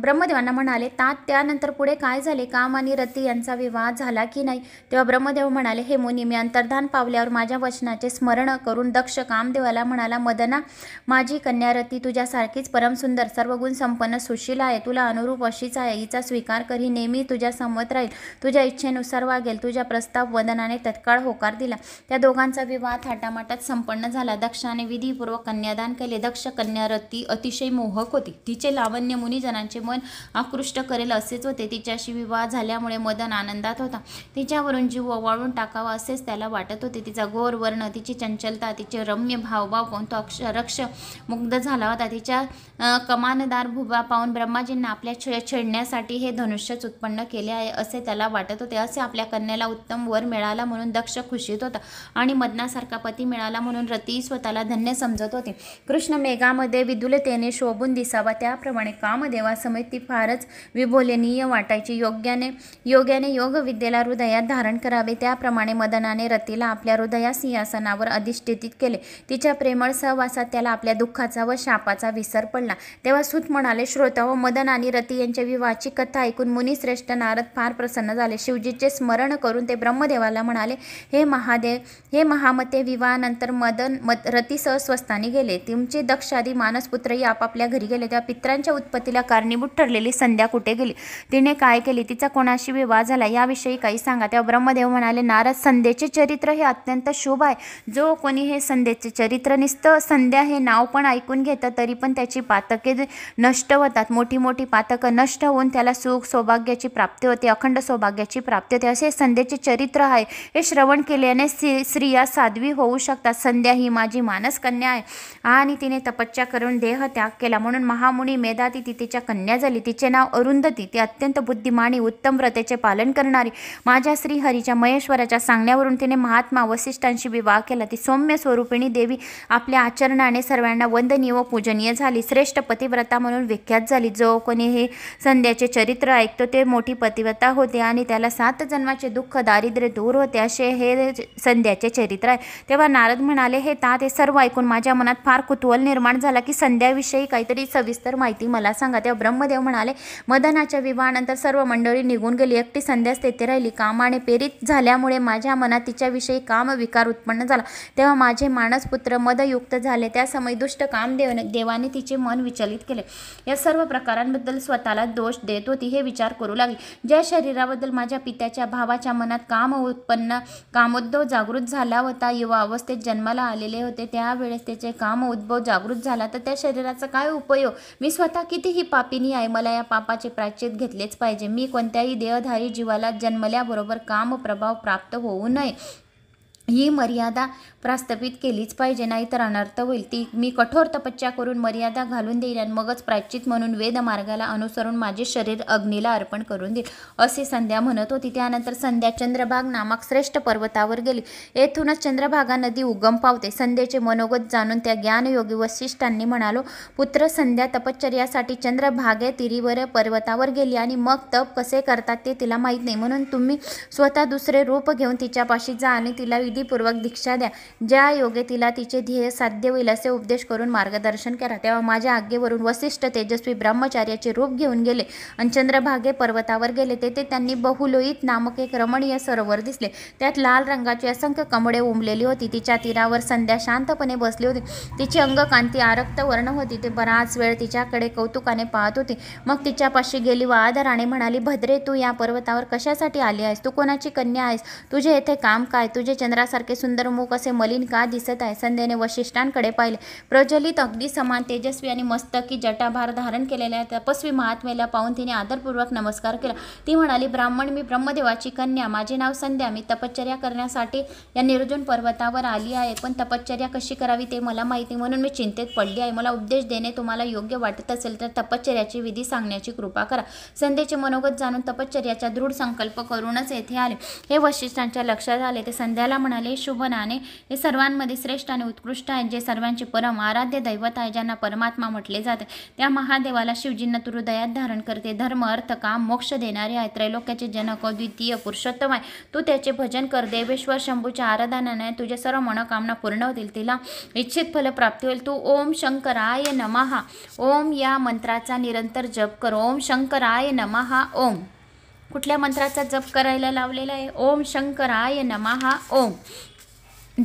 ब्रह्मदेवांना म्हणाले तात त्यानंतर पुढे काय झाले काम आणि रती यांचा विवाह झाला की नाही तेव्हा ब्रह्मदेव म्हणाले हे मुनी मी अंतर्धान पावल्यावर माझ्या वचनाचे स्मरण करून दक्ष कामदेवाला म्हणाला मदना माझी कन्या रती तुझ्यासारखीच परमसुंदर सर्वगुण संपन्न सुशील आहे तुला अनुरूप अशीच आहे हिचा स्वीकार करी नेहमी तुझ्या संमत राहील तुझ्या इच्छेनुसार वागेल तुझ्या प्रस्ताव वदनाने तत्काळ होकार दिला त्या दोघांचा विवाह थाटामाटात संपन्न झाला दक्षाने विधीपूर्वक कन्यादान केले दक्ष कन्या रती अतिशय मोहक होती तिचे लावण्य दोन्ही जणांचे मन आकृष्ट करेल असेच होते तिच्याशी विवाह झाल्यामुळे मदन आनंदात होता तिच्यावरून जीव ओवाळून टाकावा असेच त्याला वाटत होते तिचा गोर वर्ण तिची चंचलता तिचे रम्य भावभाव तो अक्ष रक्ष मुग्ध झाला होता तिच्या कमानदार भुबा पाहून ब्रह्माजींना आपल्या छे छेडण्यासाठी हे धनुष्यच उत्पन्न केले आहे असे त्याला वाटत होते असे आपल्या कन्याला उत्तम वर मिळाला म्हणून दक्ष खुशीत होता आणि मदनासारखा पती मिळाला म्हणून रती स्वतःला धन्य समजत होती कृष्ण मेघामध्ये विदुलतेने शोभून दिसावा त्याप्रमाणे काम कामदेवासमय ती फारच विभोलनीय वाटायची योग्याने योग्याने योगविद्येला हृदयात धारण करावे त्याप्रमाणे मदनाने रतीला आपल्या हृदया सिंहासनावर अधिष्ठित केले तिच्या प्रेमळ सहवासात त्याला आपल्या दुःखाचा व शापाचा विसर पडला तेव्हा सुत म्हणाले श्रोता व हो, मदन आणि रती यांच्या विवाहाची कथा ऐकून मुनिश्रेष्ठ नारद फार प्रसन्न झाले शिवजीचे स्मरण करून ते ब्रह्मदेवाला म्हणाले हे महादेव हे महामते विवाहानंतर मदन रती रतीसह स्वस्थानी गेले तुमचे दक्षादी मानसपुत्रही आपापल्या घरी गेले तेव्हा पित्रांच्या उत्पत्ती तिला कारणीभूत ठरलेली संध्या कुठे गेली तिने काय केली तिचा कोणाशी विवाह झाला याविषयी काही सांगा तेव्हा ब्रह्मदेव म्हणाले नारद संध्याचे चरित्र हे अत्यंत शुभ आहे जो कोणी हे संध्याचे चरित्र निसतं संध्या हे नाव पण ऐकून घेतं तरी पण त्याची पातके नष्ट होतात मोठी मोठी पातकं नष्ट होऊन त्याला सुख सौभाग्याची प्राप्ती होते अखंड सौभाग्याची प्राप्ती होते असे संध्याचे चरित्र आहे हे श्रवण केल्याने स्त्रिया साध्वी होऊ शकतात संध्या ही माझी मानसकन्या आहे आणि तिने तपस्या करून देह त्याग केला म्हणून महामुनी मेधाती तिथे तिच्या कन्या झाली तिचे नाव अरुंधती ती अत्यंत बुद्धिमानी उत्तम व्रतेचे पालन करणारी माझ्या श्रीहरीच्या महेश्वराच्या सांगण्यावरून तिने महात्मा वसिष्ठांशी विवाह केला ती सौम्य स्वरूपिणी देवी आपल्या आचरणाने सर्वांना वंदनीय व पूजनीय झाली श्रेष्ठ पतिव्रता म्हणून विख्यात झाली जो कोणी हे संध्याचे चरित्र ऐकतो ते मोठी पतिव्रता होते आणि त्याला सात जन्माचे दुःख दारिद्र्य दूर होते असे हे संध्याचे चरित्र आहे तेव्हा नारद म्हणाले हे तात हे सर्व ऐकून माझ्या मनात फार कुतूहल निर्माण झाला की संध्याविषयी काहीतरी सविस्तर माहिती मला सांग सांगा तेव्हा ब्रह्मदेव म्हणाले मदनाच्या विवाहानंतर सर्व मंडळी निघून गेली एकटी संध्यास तेथे राहिली कामाने प्रेरित झाल्यामुळे माझ्या मनात तिच्याविषयी काम विकार उत्पन्न झाला तेव्हा माझे मानसपुत्र मदयुक्त झाले त्या समय दुष्ट काम देवने देवाने तिचे मन विचलित केले या सर्व प्रकारांबद्दल स्वतःला दोष देत होती हे विचार करू लागली ज्या शरीराबद्दल माझ्या पित्याच्या भावाच्या मनात काम उत्पन्न कामोद्भव जागृत झाला होता युवा अवस्थेत जन्माला आलेले होते त्यावेळेस त्याचे काम उद्भव जागृत झाला तर त्या शरीराचा काय उपयोग मी स्वतः कितीही ही पापिनी आहे मला या पापाचे प्रायश्चित घेतलेच पाहिजे मी कोणत्याही देहधारी जीवाला जन्मल्याबरोबर काम प्रभाव प्राप्त होऊ नये ही मर्यादा प्रास्थापित केलीच पाहिजे नाही तर अनर्थ होईल ती मी कठोर तपस्या करून मर्यादा घालून देईल आणि मगच प्रायचित म्हणून वेद मार्गाला अनुसरून माझे शरीर अग्नीला अर्पण करून देईल असे संध्या म्हणत होती त्यानंतर संध्या चंद्रभाग नामक श्रेष्ठ पर्वतावर गेली येथूनच चंद्रभागा नदी उगम पावते संध्याचे मनोगत जाणून त्या ज्ञानयोगी वशिष्ठांनी म्हणालो पुत्र संध्या तपश्चर्यासाठी चंद्रभागे तिरीवर पर्वतावर गेली आणि मग तप कसे करतात ते तिला माहीत नाही म्हणून तुम्ही स्वतः दुसरे रूप घेऊन तिच्यापाशी जा आणि तिला विधी विधीपूर्वक दीक्षा द्या ज्या योगे तिला तिचे ध्येय साध्य होईल असे उपदेश करून मार्गदर्शन करा तेव्हा माझ्या आज्ञेवरून वसिष्ठ तेजस्वी ब्रह्मचार्याचे रूप घेऊन गेले आणि चंद्रभागे पर्वतावर गेले तेथे त्यांनी बहुलोईत नामक एक रमणीय सरोवर दिसले त्यात लाल रंगाची असंख्य कमडे उमलेली होती तिच्या तीरावर संध्या शांतपणे बसली होती तिची अंगकांती आरक्त वर्ण होती ते बराच वेळ तिच्याकडे कौतुकाने पाहत होती मग तिच्यापाशी गेली व आदराने म्हणाली भद्रे तू या पर्वतावर कशासाठी आली आहेस तू कोणाची कन्या आहेस तुझे येथे काम काय तुझे चंद्र चंद्रासारखे सुंदर मुख असे मलिन का दिसत आहे संध्याने वशिष्ठांकडे पाहिले प्रज्वलित अगदी समान तेजस्वी आणि मस्तकी जटाभार धारण केलेल्या तपस्वी महात्म्याला पाहून तिने आदरपूर्वक नमस्कार केला ती म्हणाली ब्राह्मण मी ब्रह्मदेवाची कन्या माझे नाव संध्या मी तपश्चर्या करण्यासाठी या निर्जुन पर्वतावर आली आहे पण तपश्चर्या कशी करावी ते मला माहिती म्हणून मी चिंतेत पडली आहे मला उपदेश देणे तुम्हाला योग्य वाटत असेल तर तपश्चर्याची विधी सांगण्याची कृपा करा संध्याचे मनोगत जाणून तपश्चर्याचा दृढ संकल्प करूनच येथे आले हे वशिष्ठांच्या लक्षात आले ते संध्याला म्हणाले शुभ हे सर्वांमध्ये श्रेष्ठ आणि उत्कृष्ट आहे जे सर्वांचे परम आराध्य दैवत आहे ज्यांना परमात्मा म्हटले जाते त्या महादेवाला शिवजींना हृदयात धारण करते धर्म अर्थ काम मोक्ष देणारे आहे त्रैलोक्याचे जनक द्वितीय पुरुषोत्तम आहे तू त्याचे भजन कर देवेश्वर शंभूच्या आराधनाने तुझे सर्व मनोकामना पूर्ण होतील तिला इच्छित फल प्राप्ती होईल तू ओम शंकराय नमहा ओम या मंत्राचा निरंतर जप कर ओम शंकराय नमहा ओम कुठल्या मंत्राचा जप करायला लावलेला आहे ओम शंकर शंकराय नमहा ओम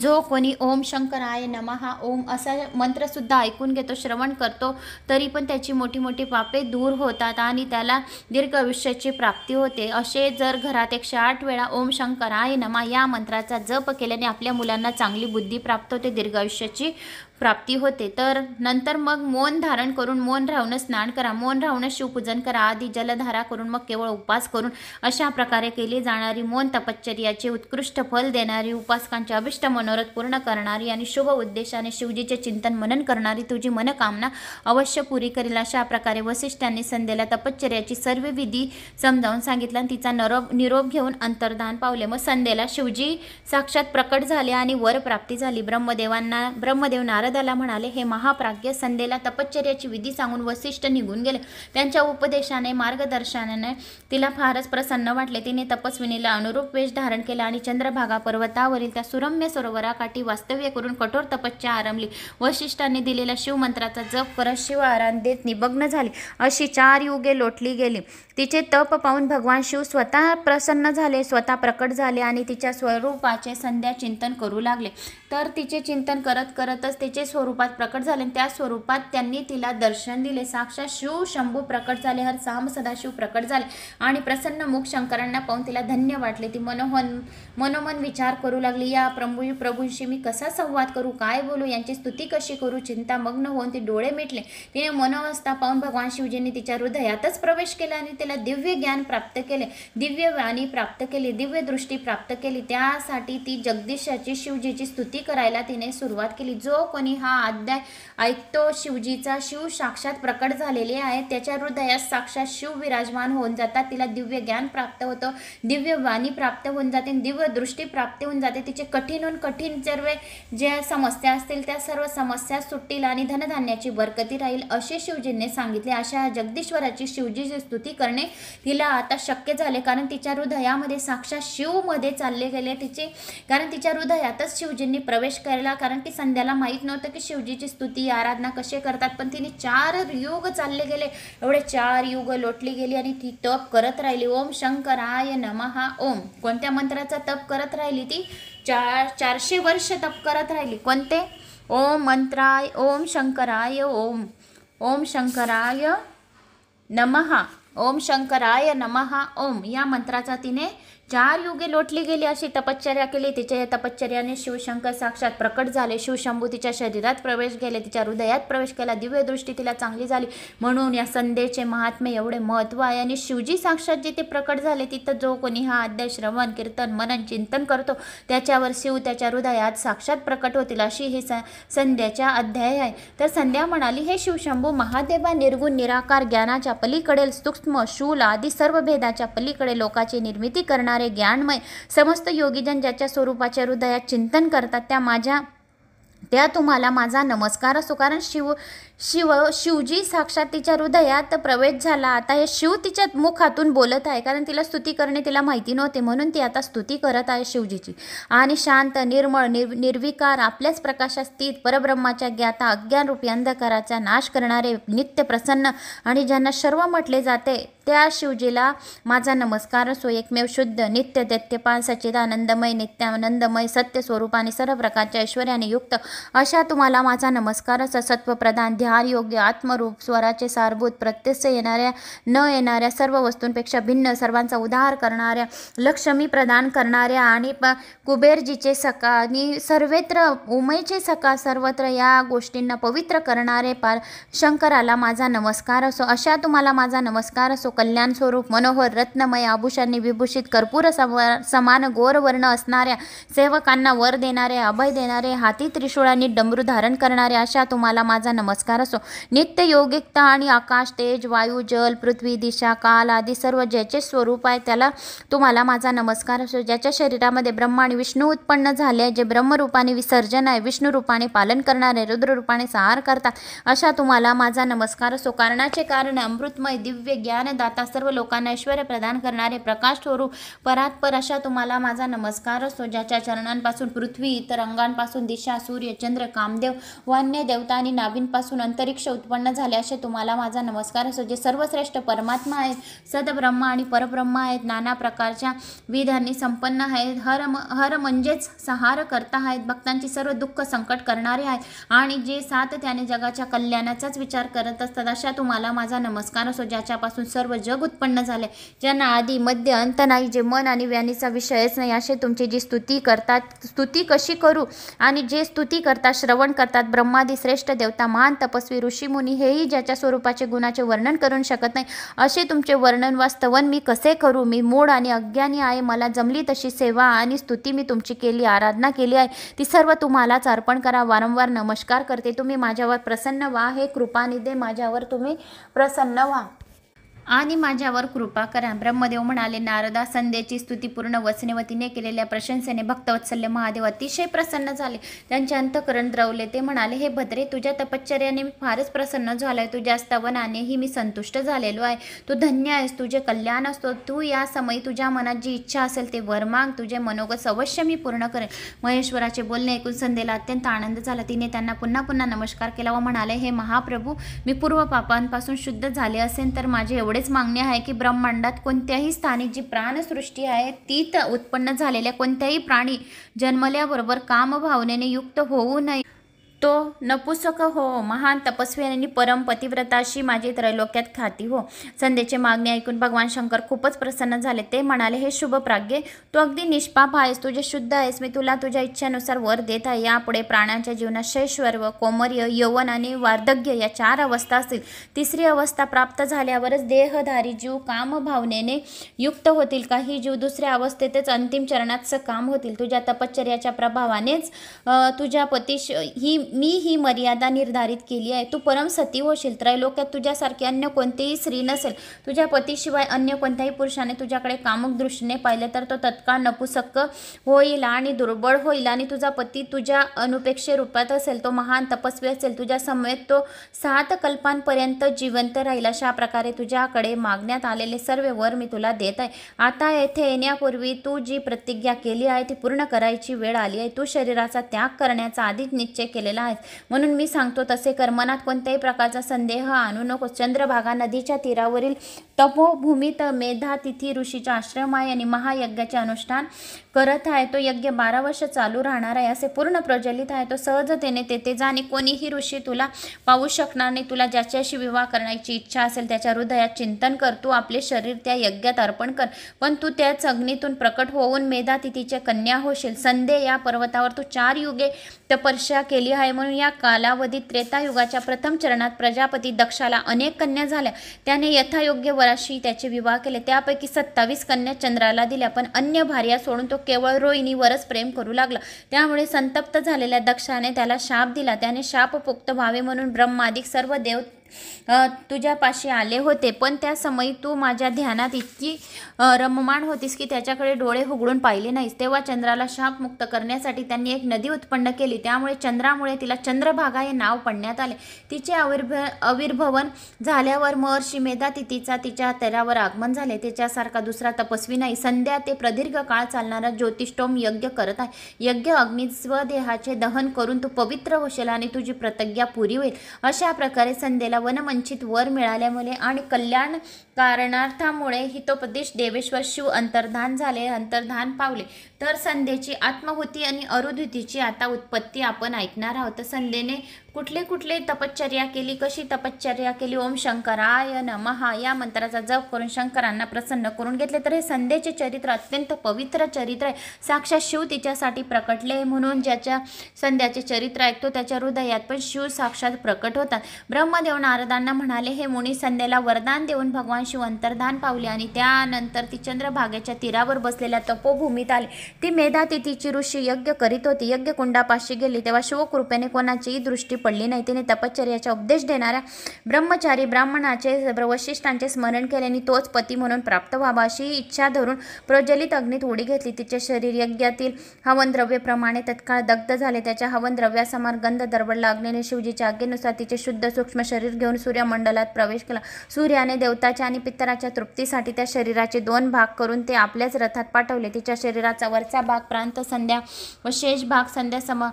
जो कोणी ओम शंकर आय नमहा ओम असा मंत्रसुद्धा ऐकून घेतो श्रवण करतो तरी पण त्याची मोठी मोठी पापे दूर होतात आणि त्याला दीर्घ आयुष्याची प्राप्ती होते असे जर घरात एकशे आठ वेळा ओम शंकर आय नमा या मंत्राचा जप केल्याने आपल्या मुलांना चांगली बुद्धी प्राप्त होते दीर्घ आयुष्याची प्राप्ती होते तर नंतर मग मौन धारण करून मौन राहून स्नान करा मौन राहून शिवपूजन करा आधी जलधारा करून मग केवळ उपास करून अशा प्रकारे केली जाणारी मौन तपश्चर्याचे उत्कृष्ट फल देणारी उपासकांचे अभिष्ट मनोरथ पूर्ण करणारी आणि शुभ उद्देशाने शिवजीचे चिंतन मनन करणारी तुझी मनकामना अवश्य पुरी करेल अशा प्रकारे वसिष्ठांनी संध्येला तपश्चर्याची सर्व विधी समजावून सांगितलं आणि तिचा नरोप निरोप घेऊन अंतर्धान पावले मग संध्येला शिवजी साक्षात प्रकट झाले आणि वर प्राप्ती झाली ब्रह्मदेवांना ब्रह्मदेव नारदाला म्हणाले हे महाप्राज्ञ संध्येला तपश्चर्याची विधी सांगून वशिष्ठ निघून गेले त्यांच्या उपदेशाने मार्गदर्शनाने तिला फारच प्रसन्न वाटले तिने तपस्विनीला अनुरूप वेश धारण केला आणि चंद्रभागा पर्वतावरील त्या सुरम्य सरोवराकाठी वास्तव्य करून कठोर तपश्चर्या आरंभली वशिष्ठाने दिलेल्या शिवमंत्राचा जप करत शिव आरांदेत निमग्न झाली अशी चार युगे लोटली गेली तिचे तप पाहून भगवान शिव स्वतः प्रसन्न झाले स्वतः प्रकट झाले आणि तिच्या स्वरूपाचे संध्या चिंतन करू लागले तर तिचे चिंतन करत करतच तिचे स्वरूपात प्रकट झाले त्या स्वरूपात त्यांनी तिला दर्शन दिले साक्षात शिव शंभू प्रकट झाले हर साम सदाशिव प्रकट झाले आणि प्रसन्न मुख शंकरांना पाहून तिला धन्य वाटले ती मनोहन मनोमन विचार करू लागली या प्रभू प्रभूंशी मी कसा संवाद करू काय बोलू यांची स्तुती कशी करू चिंता मग्न होऊन ती डोळे मिटले तिने मनोवस्था पाहून भगवान शिवजींनी तिच्या हृदयातच प्रवेश केला आणि तिला दिव्य ज्ञान प्राप्त केले दिव्य वाणी प्राप्त केली दिव्य दृष्टी प्राप्त केली त्यासाठी ती जगदीशाची शिवजीची स्तुती करायला तिने सुरुवात केली जो कोणी हा अध्याय ऐकतो शिवजीचा शिव साक्षात प्रकट झालेले आहे त्याच्या हृदयात साक्षात शिव विराजमान होऊन जातात तिला दिव्य ज्ञान प्राप्त होतं दिव्य वाणी प्राप्त होऊन जाते दिव्य दृष्टी प्राप्त होऊन जाते तिचे कठीणहून कठीण सर्व ज्या समस्या असतील त्या सर्व समस्या सुटतील आणि धनधान्याची बरकती राहील असे शिवजींनी सांगितले अशा जगदीश्वराची शिवजीची स्तुती करणे तिला आता शक्य झाले कारण तिच्या हृदयामध्ये साक्षात शिवमध्ये चालले गेले तिचे कारण तिच्या हृदयातच शिवजींनी प्रवेश केला कारण ती संध्याला माहीत नव्हतं की शिवजीची स्तुती आराधना कसे करतात पण तिने चार युग चालले गेले एवढे चार युग लोटली गेली आणि ती तप करत राहिली ओम शंकराय नमहा ओम कोणत्या मंत्राचा तप तप करत राहिली ती चार चारशे वर्ष तप करत राहिली कोणते ओम मंत्राय ओम शंकराय ओम ओम शंकराय नमहा ओम शंकराय नमहा ओम या मंत्राचा तिने चार युगे लोटली गेली अशी तपश्चर्या केली तिच्या या तपश्चर्याने शिवशंकर साक्षात प्रकट झाले शिवशंभू तिच्या शरीरात प्रवेश गेले तिच्या हृदयात प्रवेश केला दिव्य दृष्टी तिला चांगली झाली म्हणून या संदेचे महात्मे एवढे महत्व आहे आणि शिवजी साक्षात जिथे प्रकट झाले तिथं जो कोणी हा अध्याय श्रवण कीर्तन मनन चिंतन करतो त्याच्यावर शिव त्याच्या हृदयात साक्षात प्रकट होतील अशी ही संध्याच्या अध्याय आहे तर संध्या म्हणाली हे शिवशंभू महादेवा निर्गुण निराकार ज्ञानाच्या पलीकडे सूक्ष्म शूल आदी सर्व भेदाच्या पलीकडे लोकाची निर्मिती करणार करणारे ज्ञानमय समस्त योगीजन ज्याच्या स्वरूपाच्या हृदयात चिंतन करतात त्या माझ्या त्या तुम्हाला माझा नमस्कार असतो कारण शिव शिव शिवजी साक्षात तिच्या हृदयात प्रवेश झाला आता हे शिव तिच्या मुखातून बोलत आहे कारण तिला स्तुती करणे तिला माहिती नव्हते म्हणून ती आता स्तुती करत आहे शिवजीची आणि शांत निर्मळ निर् निर्विकार आपल्याच प्रकाशात स्थित परब्रह्माच्या ज्ञाता अज्ञान रूपी अंधकाराचा नाश करणारे नित्य प्रसन्न आणि ज्यांना सर्व म्हटले जाते त्या शिवजीला माझा नमस्कार असो एकमेव शुद्ध नित्य दैत्यपान सच्चिदानंदमय नित्यानंदमय सत्य स्वरूप आणि सर्व प्रकारच्या ऐश्वर्याने युक्त अशा तुम्हाला माझा नमस्कार असं सत्वप्रधान योग्य आत्मरूप स्वराचे सारभूत प्रत्यक्ष येणाऱ्या न येणाऱ्या सर्व वस्तूंपेक्षा भिन्न सर्वांचा उद्धार करणाऱ्या लक्ष्मी प्रदान करणाऱ्या आणि प कुबेरजीचे सका आणि सर्वत्र उमेचे सका सर्वत्र या गोष्टींना पवित्र करणारे पार शंकराला माझा नमस्कार असो अशा तुम्हाला माझा नमस्कार असो कल्याण स्वरूप मनोहर रत्नमय आभूषांनी विभूषित कर्पूर सम समान गोरवर्ण असणाऱ्या सेवकांना वर देणारे अभय देणारे हाती त्रिशूळांनी डमरू धारण करणारे अशा तुम्हाला माझा नमस्कार अनुसार असो नित्य योगिकता आणि आकाश तेज वायू जल पृथ्वी दिशा काल आदी सर्व ज्याचे स्वरूप आहे त्याला तुम्हाला माझा नमस्कार असो ज्याच्या शरीरामध्ये ब्रह्मा आणि विष्णू उत्पन्न झाले जे ब्रह्मरूपाने विसर्जन आहे विष्णू रूपाने पालन करणारे रुद्ररूपाने सहार करतात अशा तुम्हाला माझा नमस्कार असो कारणाचे कारण अमृतमय दिव्य ज्ञानदाता सर्व लोकांना ऐश्वर प्रदान करणारे प्रकाश स्वरूप परात्पर अशा तुम्हाला माझा नमस्कार असो ज्याच्या चरणांपासून पृथ्वी इतर अंगांपासून दिशा सूर्य चंद्र कामदेव वन्य देवता आणि नाभींपासून अंतरिक्ष उत्पन्न झाले असे तुम्हाला माझा नमस्कार असो जे सर्वश्रेष्ठ परमात्मा आहेत सदब्रह्म आणि परब्रह्म आहेत नाना प्रकारच्या विधांनी संपन्न आहेत हर हर म्हणजेच सहार करता आहेत भक्तांची सर्व दुःख संकट करणारे आहेत आणि जे सात त्याने जगाच्या कल्याणाचाच विचार करत असतात अशा तुम्हाला माझा नमस्कार असो ज्याच्यापासून सर्व जग उत्पन्न झाले ज्यांना आधी मध्य अंत नाही जे मन आणि व्यानीचा विषयच नाही असे तुमची जी स्तुती करतात स्तुती कशी करू आणि जे स्तुती करतात श्रवण करतात ब्रह्मादी श्रेष्ठ देवता मान तप तपस्वी मुनी हेही ज्याच्या स्वरूपाचे गुणाचे वर्णन करू शकत नाही असे तुमचे वर्णन वा स्तवन मी कसे करू मी मूळ आणि अज्ञानी आहे मला जमली तशी सेवा आणि स्तुती मी तुमची केली आराधना केली आहे ती सर्व तुम्हालाच अर्पण करा वारंवार नमस्कार करते तुम्ही माझ्यावर प्रसन्न व्हा हे कृपानिधे माझ्यावर तुम्ही प्रसन्न व्हा आणि माझ्यावर कृपा करा ब्रह्मदेव म्हणाले नारदा संध्याची स्तुतीपूर्ण वसनेवतीने केलेल्या प्रशंसेने भक्तवत्सल्य महादेव अतिशय प्रसन्न झाले त्यांचे अंतकरण द्रवले ते म्हणाले हे भद्रे तुझ्या तपश्चर्याने मी फारच प्रसन्न झालो आहे तुझ्या स्तवनानेही मी संतुष्ट झालेलो आहे तू धन्य आहेस तुझे कल्याण असतो तू या समयी तुझ्या मनात जी इच्छा असेल ते वर माग तुझे मनोगत अवश्य मी पूर्ण करेन महेश्वराचे बोलणे ऐकून संध्येला अत्यंत आनंद झाला तिने त्यांना पुन्हा पुन्हा नमस्कार केला व म्हणाले हे महाप्रभू मी पूर्व पापांपासून शुद्ध झाले असेल तर माझे एवढे एवढेच मागणे आहे की ब्रह्मांडात कोणत्याही स्थानी जी प्राणसृष्टी आहे ती उत्पन्न झालेल्या कोणत्याही प्राणी जन्मल्याबरोबर भावनेने युक्त होऊ नये तो नपुसक हो महान तपस्वी आणि परम पतिव्रताशी माझी त्रैलोक्यात खाती हो संध्येचे मागणी ऐकून भगवान शंकर खूपच प्रसन्न झाले ते म्हणाले हे शुभ प्राज्ञे तू अगदी निष्पाप आहेस तुझे शुद्ध आहेस मी तुला तुझ्या इच्छेनुसार वर देत आहे यापुढे प्राण्यांच्या जीवनात शैश्वर्व कोमर्य यवन आणि वार्धक्य या चार अवस्था असतील तिसरी अवस्था प्राप्त झाल्यावरच देहधारी जीव कामभावनेने युक्त होतील काही जीव दुसऱ्या अवस्थेतच अंतिम चरणात काम होतील तुझ्या तपश्चर्याच्या प्रभावानेच तुझ्या पतीश ही मी ही मर्यादा निर्धारित केली आहे तू परम सती होशील त्रैलोक्यात तुझ्यासारखी अन्य कोणतीही स्त्री नसेल तुझ्या पतीशिवाय अन्य कोणत्याही पुरुषाने तुझ्याकडे कामक दृष्टीने पाहिले तर तो तत्काळ नपुसक्क होईल आणि दुर्बळ होईल आणि तुझा पती तुझ्या अनुपेक्षे रूपात असेल तो महान तपस्वी असेल तुझ्या समेत तो सात कल्पांपर्यंत जिवंत राहील अशा प्रकारे तुझ्याकडे मागण्यात आलेले सर्व वर मी तुला देत आहे आता येथे येण्यापूर्वी तू जी प्रतिज्ञा केली आहे ती पूर्ण करायची वेळ आली आहे तू शरीराचा त्याग करण्याचा आधीच निश्चय केलेला आहेस म्हणून मी सांगतो तसे कर मनात कोणत्याही प्रकारचा संदेह आणू नको चंद्रभागा नदीच्या तीरावरील तपोभूमीत मेधा तिथी ऋषीचा आश्रम आहे आणि महायज्ञाचे अनुष्ठान करत आहे तो यज्ञ बारा वर्ष चालू राहणार आहे असे पूर्ण प्रज्वलित आहे तो सहजतेने तेथे जा आणि कोणीही ऋषी तुला पाहू शकणार नाही तुला ज्याच्याशी विवाह करण्याची इच्छा असेल त्याच्या हृदयात चिंतन कर तू आपले शरीर त्या यज्ञात अर्पण कर पण तू त्याच अग्नीतून प्रकट होऊन मेधा तिथीचे कन्या होशील संधे या पर्वतावर तू चार युगे तपर्शा केली आहे म्हणून या कालावधीत त्रेतायुगाच्या प्रथम चरणात प्रजापती दक्षाला अनेक कन्या झाल्या त्याने यथायोग्य वराशी त्याचे विवाह केले त्यापैकी सत्तावीस कन्या चंद्राला दिल्या पण अन्य भार्या सोडून तो केवळ रोहिणीवरच प्रेम करू लागला त्यामुळे संतप्त झालेल्या दक्षाने त्याला शाप दिला त्याने शापपुक्त व्हावे म्हणून ब्रह्मादिक सर्व देव तुझ्यापाशी आले होते पण त्या समयी तू माझ्या ध्यानात इतकी रममाण होतीस की त्याच्याकडे डोळे हुगडून पाहिले नाहीस तेव्हा चंद्राला शाप मुक्त करण्यासाठी त्यांनी एक नदी उत्पन्न केली त्यामुळे चंद्रामुळे तिला चंद्रभागा हे नाव पडण्यात आले तिचे आविर्भ आविर्भवन झाल्यावर महर्षी मेधा तिथीचा तिच्या तरावर आगमन झाले तिच्यासारखा दुसरा तपस्वी नाही संध्या ते प्रदीर्घ काळ चालणारा ज्योतिष्टोम यज्ञ करत आहे यज्ञ अग्नी स्वदेहाचे दहन करून तू पवित्र होशील आणि तुझी प्रतिज्ञा पुरी होईल अशा प्रकारे संध्येला वनमंचित वर मिळाल्यामुळे आणि कल्याण कारणार्थामुळे हितोपदेश देवेश्वर शिव अंतर्धान झाले अंतर्धान पावले तर संध्येची आत्महुती आणि अरुधुतीची आता उत्पत्ती आपण ऐकणार आहोत संध्येने कुठले कुठले तपश्चर्या केली कशी तपश्चर्या केली ओम शंकराय नमहा या मंत्राचा जप करून शंकरांना प्रसन्न करून घेतले तर हे संध्याचे चरित्र अत्यंत पवित्र चरित्र आहे साक्षात शिव तिच्यासाठी प्रकटले म्हणून ज्याच्या संध्याचे चरित्र ऐकतो त्याच्या हृदयात पण शिव साक्षात प्रकट होतात ब्रह्मदेव नारदांना म्हणाले हे मुनी संध्याला वरदान देऊन भगवान शिव अंतर्धान पावले आणि त्यानंतर ती चंद्रभागेच्या तीरावर बसलेल्या तपोभूमीत आले ती मेधा तिथीची ऋषी यज्ञ करीत होती यज्ञकुंडापाशी गेली तेव्हा शिवकृपेने कोणाचीही दृष्टी पडली नाही तिने तपश्चर्याचा उपदेश देणाऱ्या ब्रह्मचारी ब्राह्मणाचे वशिष्ठांचे स्मरण केले आणि तोच पती म्हणून प्राप्त व्हावा अशी इच्छा धरून प्रज्वलित अग्नीत उडी घेतली तिचे शरीर यज्ञातील हवनद्रव्यप्रमाणे तत्काळ दग्ध झाले त्याच्या हवनद्रव्यासमार गंध दरवडला अग्नीने शिवजीच्या आज्ञेनुसार तिचे शुद्ध सूक्ष्म शरीर घेऊन सूर्यमंडलात प्रवेश केला सूर्याने देवताच्या आणि पित्तराच्या तृप्तीसाठी त्या शरीराचे दोन भाग करून ते आपल्याच रथात पाठवले तिच्या शरीराचा वरचा भाग प्रांत संध्या व शेष भाग संध्या समा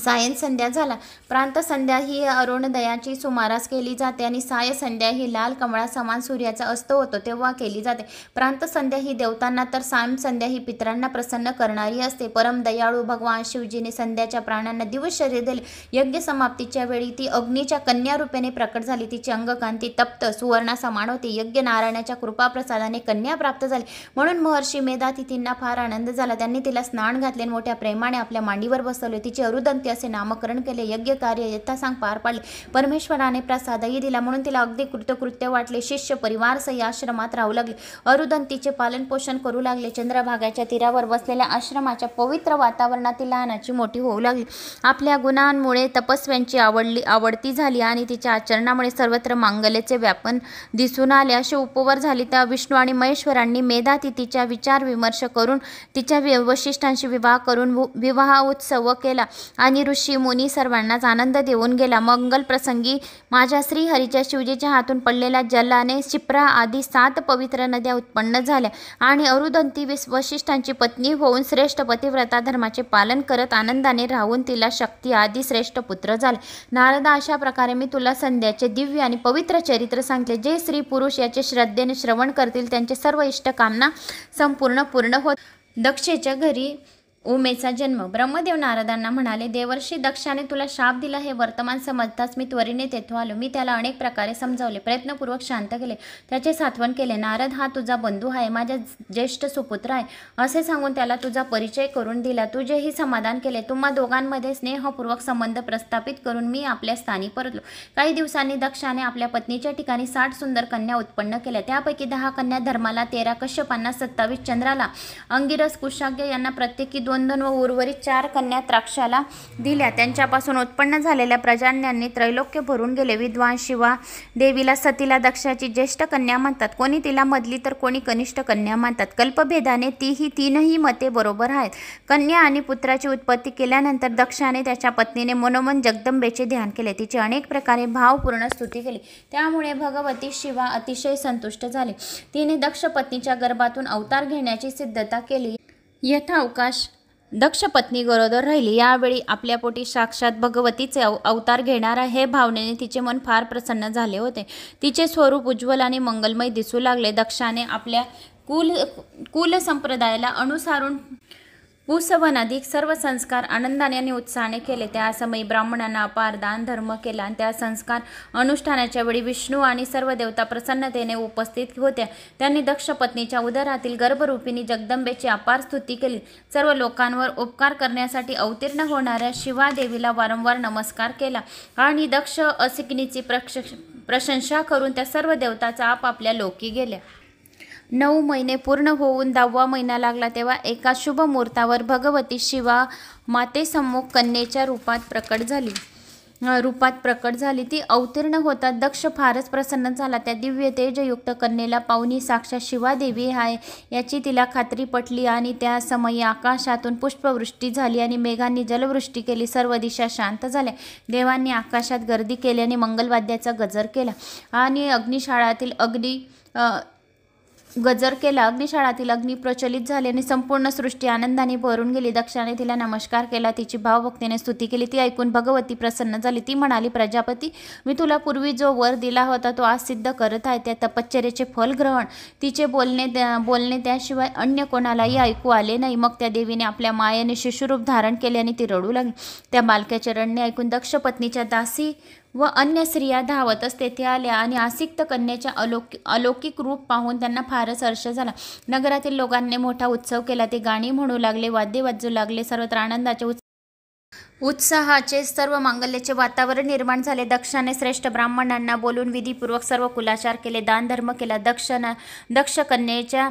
सायन संध्या झाला प्रांत संध्या ही अरुणदयाची सुमारास केली जाते आणि साय संध्या ही लाल कमळा समान सूर्याचा अस्त होतो तेव्हा केली जाते प्रांत संध्या ही देवतांना तर सायम संध्या ही पितरांना प्रसन्न करणारी असते परम दयाळू भगवान शिवजीने संध्याच्या प्राण्यांना दिवस शरीर दिले यज्ञ समाप्तीच्या वेळी ती अग्नीच्या कन्या रूपेने प्रकट झाली तिची अंगकांती तप्त सुवर्णा समान होती यज्ञ नारायणाच्या कृपाप्रसादाने कन्या प्राप्त झाली म्हणून महर्षी मेधा तिथींना फार आनंद झाला त्यांनी तिला स्नान घातले मोठ्या प्रेमाने आपल्या मांडीवर बसवले तिची अरुदंत गणपती असे नामकरण केले यज्ञ कार्य यथासांग पार पाडले परमेश्वराने प्रसादही दिला म्हणून तिला अगदी कृतकृत्य वाटले शिष्य परिवार सही आश्रमात राहू लागले अरुदन तिचे पालनपोषण करू लागले चंद्रभागाच्या तीरावर बसलेल्या आश्रमाच्या पवित्र वातावरणातील लहानाची मोठी होऊ लागली आपल्या गुणांमुळे तपस्व्यांची आवडली आवडती झाली आणि तिच्या आचरणामुळे सर्वत्र मांगल्याचे व्यापन दिसून आले असे उपवर झाले त्या विष्णू आणि महेश्वरांनी मेधाती तिचा विचार विमर्श करून तिच्या वैशिष्ट्यांशी विवाह करून विवाह उत्सव केला आणि आणि ऋषी मुनी सर्वांनाच आनंद देऊन गेला मंगल प्रसंगी माझ्या श्रीहरीच्या शिवजीच्या हातून पडलेल्या जलाने शिप्रा आदी सात पवित्र नद्या उत्पन्न झाल्या आणि अरुदंती वशिष्ठांची पत्नी होऊन श्रेष्ठ पतिव्रता धर्माचे पालन करत आनंदाने राहून तिला शक्ती आदी श्रेष्ठ पुत्र झाले नारदा अशा प्रकारे मी तुला संध्याचे दिव्य आणि पवित्र चरित्र सांगते जे स्त्री पुरुष याचे श्रद्धेने श्रवण करतील त्यांचे सर्व इष्ट कामना संपूर्ण पूर्ण होत दक्षेच्या घरी उमेचा जन्म ब्रह्मदेव नारदांना म्हणाले देवर्षी दक्षाने तुला शाप दिला हे वर्तमान समजताच मी त्वरीने तेथो आलो मी त्याला अनेक प्रकारे समजावले प्रयत्नपूर्वक शांत केले त्याचे सातवण केले नारद हा तुझा बंधू आहे माझ्या ज्येष्ठ सुपुत्र आहे असे सांगून त्याला तुझा परिचय करून दिला तुझेही समाधान केले तुम्हा दोघांमध्ये स्नेहपूर्वक संबंध प्रस्थापित करून मी आपल्या स्थानी परतलो काही दिवसांनी दक्षाने आपल्या पत्नीच्या ठिकाणी साठ सुंदर कन्या उत्पन्न केल्या त्यापैकी दहा कन्या धर्माला तेरा कश्यपांना सत्तावीस चंद्राला अंगिरस कुशाग्य यांना प्रत्येकी द्वंद्वन व उर्वरित चार कन्या द्राक्षाला दिल्या त्यांच्यापासून उत्पन्न झालेल्या प्रजाज्ञांनी त्रैलोक्य भरून गेले विद्वान शिवा देवीला सतीला दक्षाची ज्येष्ठ कन्या म्हणतात कोणी तिला मधली तर कोणी कनिष्ठ कन्या म्हणतात कल्पभेदाने ती ही तीनही मते बरोबर आहेत कन्या आणि पुत्राची उत्पत्ती केल्यानंतर दक्षाने त्याच्या पत्नीने मनोमन जगदंबेचे ध्यान केले तिचे अनेक प्रकारे भावपूर्ण स्तुती केली त्यामुळे भगवती शिवा अतिशय संतुष्ट झाले तिने दक्ष पत्नीच्या गर्भातून अवतार घेण्याची सिद्धता केली यथावकाश दक्ष पत्नी गरोदर राहिली यावेळी आपल्या पोटी साक्षात भगवतीचे अवतार घेणार आहे हे भावनेने तिचे मन फार प्रसन्न झाले होते तिचे स्वरूप उज्ज्वल आणि मंगलमय दिसू लागले दक्षाने आपल्या कुल कुल संप्रदायाला अनुसारून अधिक सर्व संस्कार आनंदाने आणि उत्साहाने केले त्या समयी ब्राह्मणांना अपार दान धर्म केला आणि त्या संस्कार अनुष्ठानाच्या वेळी विष्णू आणि सर्व देवता प्रसन्नतेने उपस्थित होत्या त्यांनी दक्ष पत्नीच्या उदरातील गर्भरूपिणी जगदंबेची अपार स्तुती केली सर्व लोकांवर उपकार करण्यासाठी अवतीर्ण होणाऱ्या शिवादेवीला वारंवार नमस्कार केला आणि दक्ष असिकनीची प्रक्ष प्रशंसा करून त्या सर्व देवताचा आपापल्या लोकी गेल्या नऊ महिने पूर्ण होऊन दहावा महिना लागला तेव्हा एका शुभ मुहूर्तावर भगवती शिवा मातेसमोर कन्येच्या रूपात प्रकट झाली रूपात प्रकट झाली ती अवतीर्ण होता दक्ष फारच प्रसन्न झाला त्या दिव्य तेजयुक्त कन्येला पाहुणी साक्षात शिवादेवी आहे याची तिला खात्री पटली आणि त्या समयी आकाशातून पुष्पवृष्टी झाली आणि मेघांनी जलवृष्टी केली सर्व दिशा शांत झाल्या देवांनी आकाशात गर्दी केली आणि मंगलवाद्याचा गजर केला आणि अग्निशाळातील अग्नी गजर केला अग्निशाळातील अग्नी प्रचलित झाले आणि संपूर्ण सृष्टी आनंदाने भरून गेली दक्षाने तिला नमस्कार केला तिची भावभक्तीने स्तुती केली ती ऐकून भगवती प्रसन्न झाली ती म्हणाली प्रजापती मी तुला पूर्वी जो वर दिला होता तो आज सिद्ध करत आहे त्या तपश्चर्याचे फल ग्रहण तिचे बोलणे बोलणे त्याशिवाय अन्य कोणालाही ऐकू आले नाही मग त्या देवीने आपल्या मायेने शिशुरूप धारण केले आणि ती रडू लागली त्या बालक्याचे रडणे ऐकून दक्षपत्नीच्या दासी व अन्य स्त्रिया धावतच तेथे आल्या आणि आसिक्त कन्याच्या अलौकिक अलौकिक रूप पाहून त्यांना फारच हर्ष झाला नगरातील लोकांनी मोठा उत्सव केला ते गाणी म्हणू लागले वाद्य वाजू लागले सर्वत्र आनंदाचे उत्साहाचे सर्व मांगल्याचे वातावरण निर्माण झाले दक्षाने श्रेष्ठ ब्राह्मणांना बोलून विधीपूर्वक सर्व कुलाचार केले दानधर्म केला दक्षना दक्ष कन्येच्या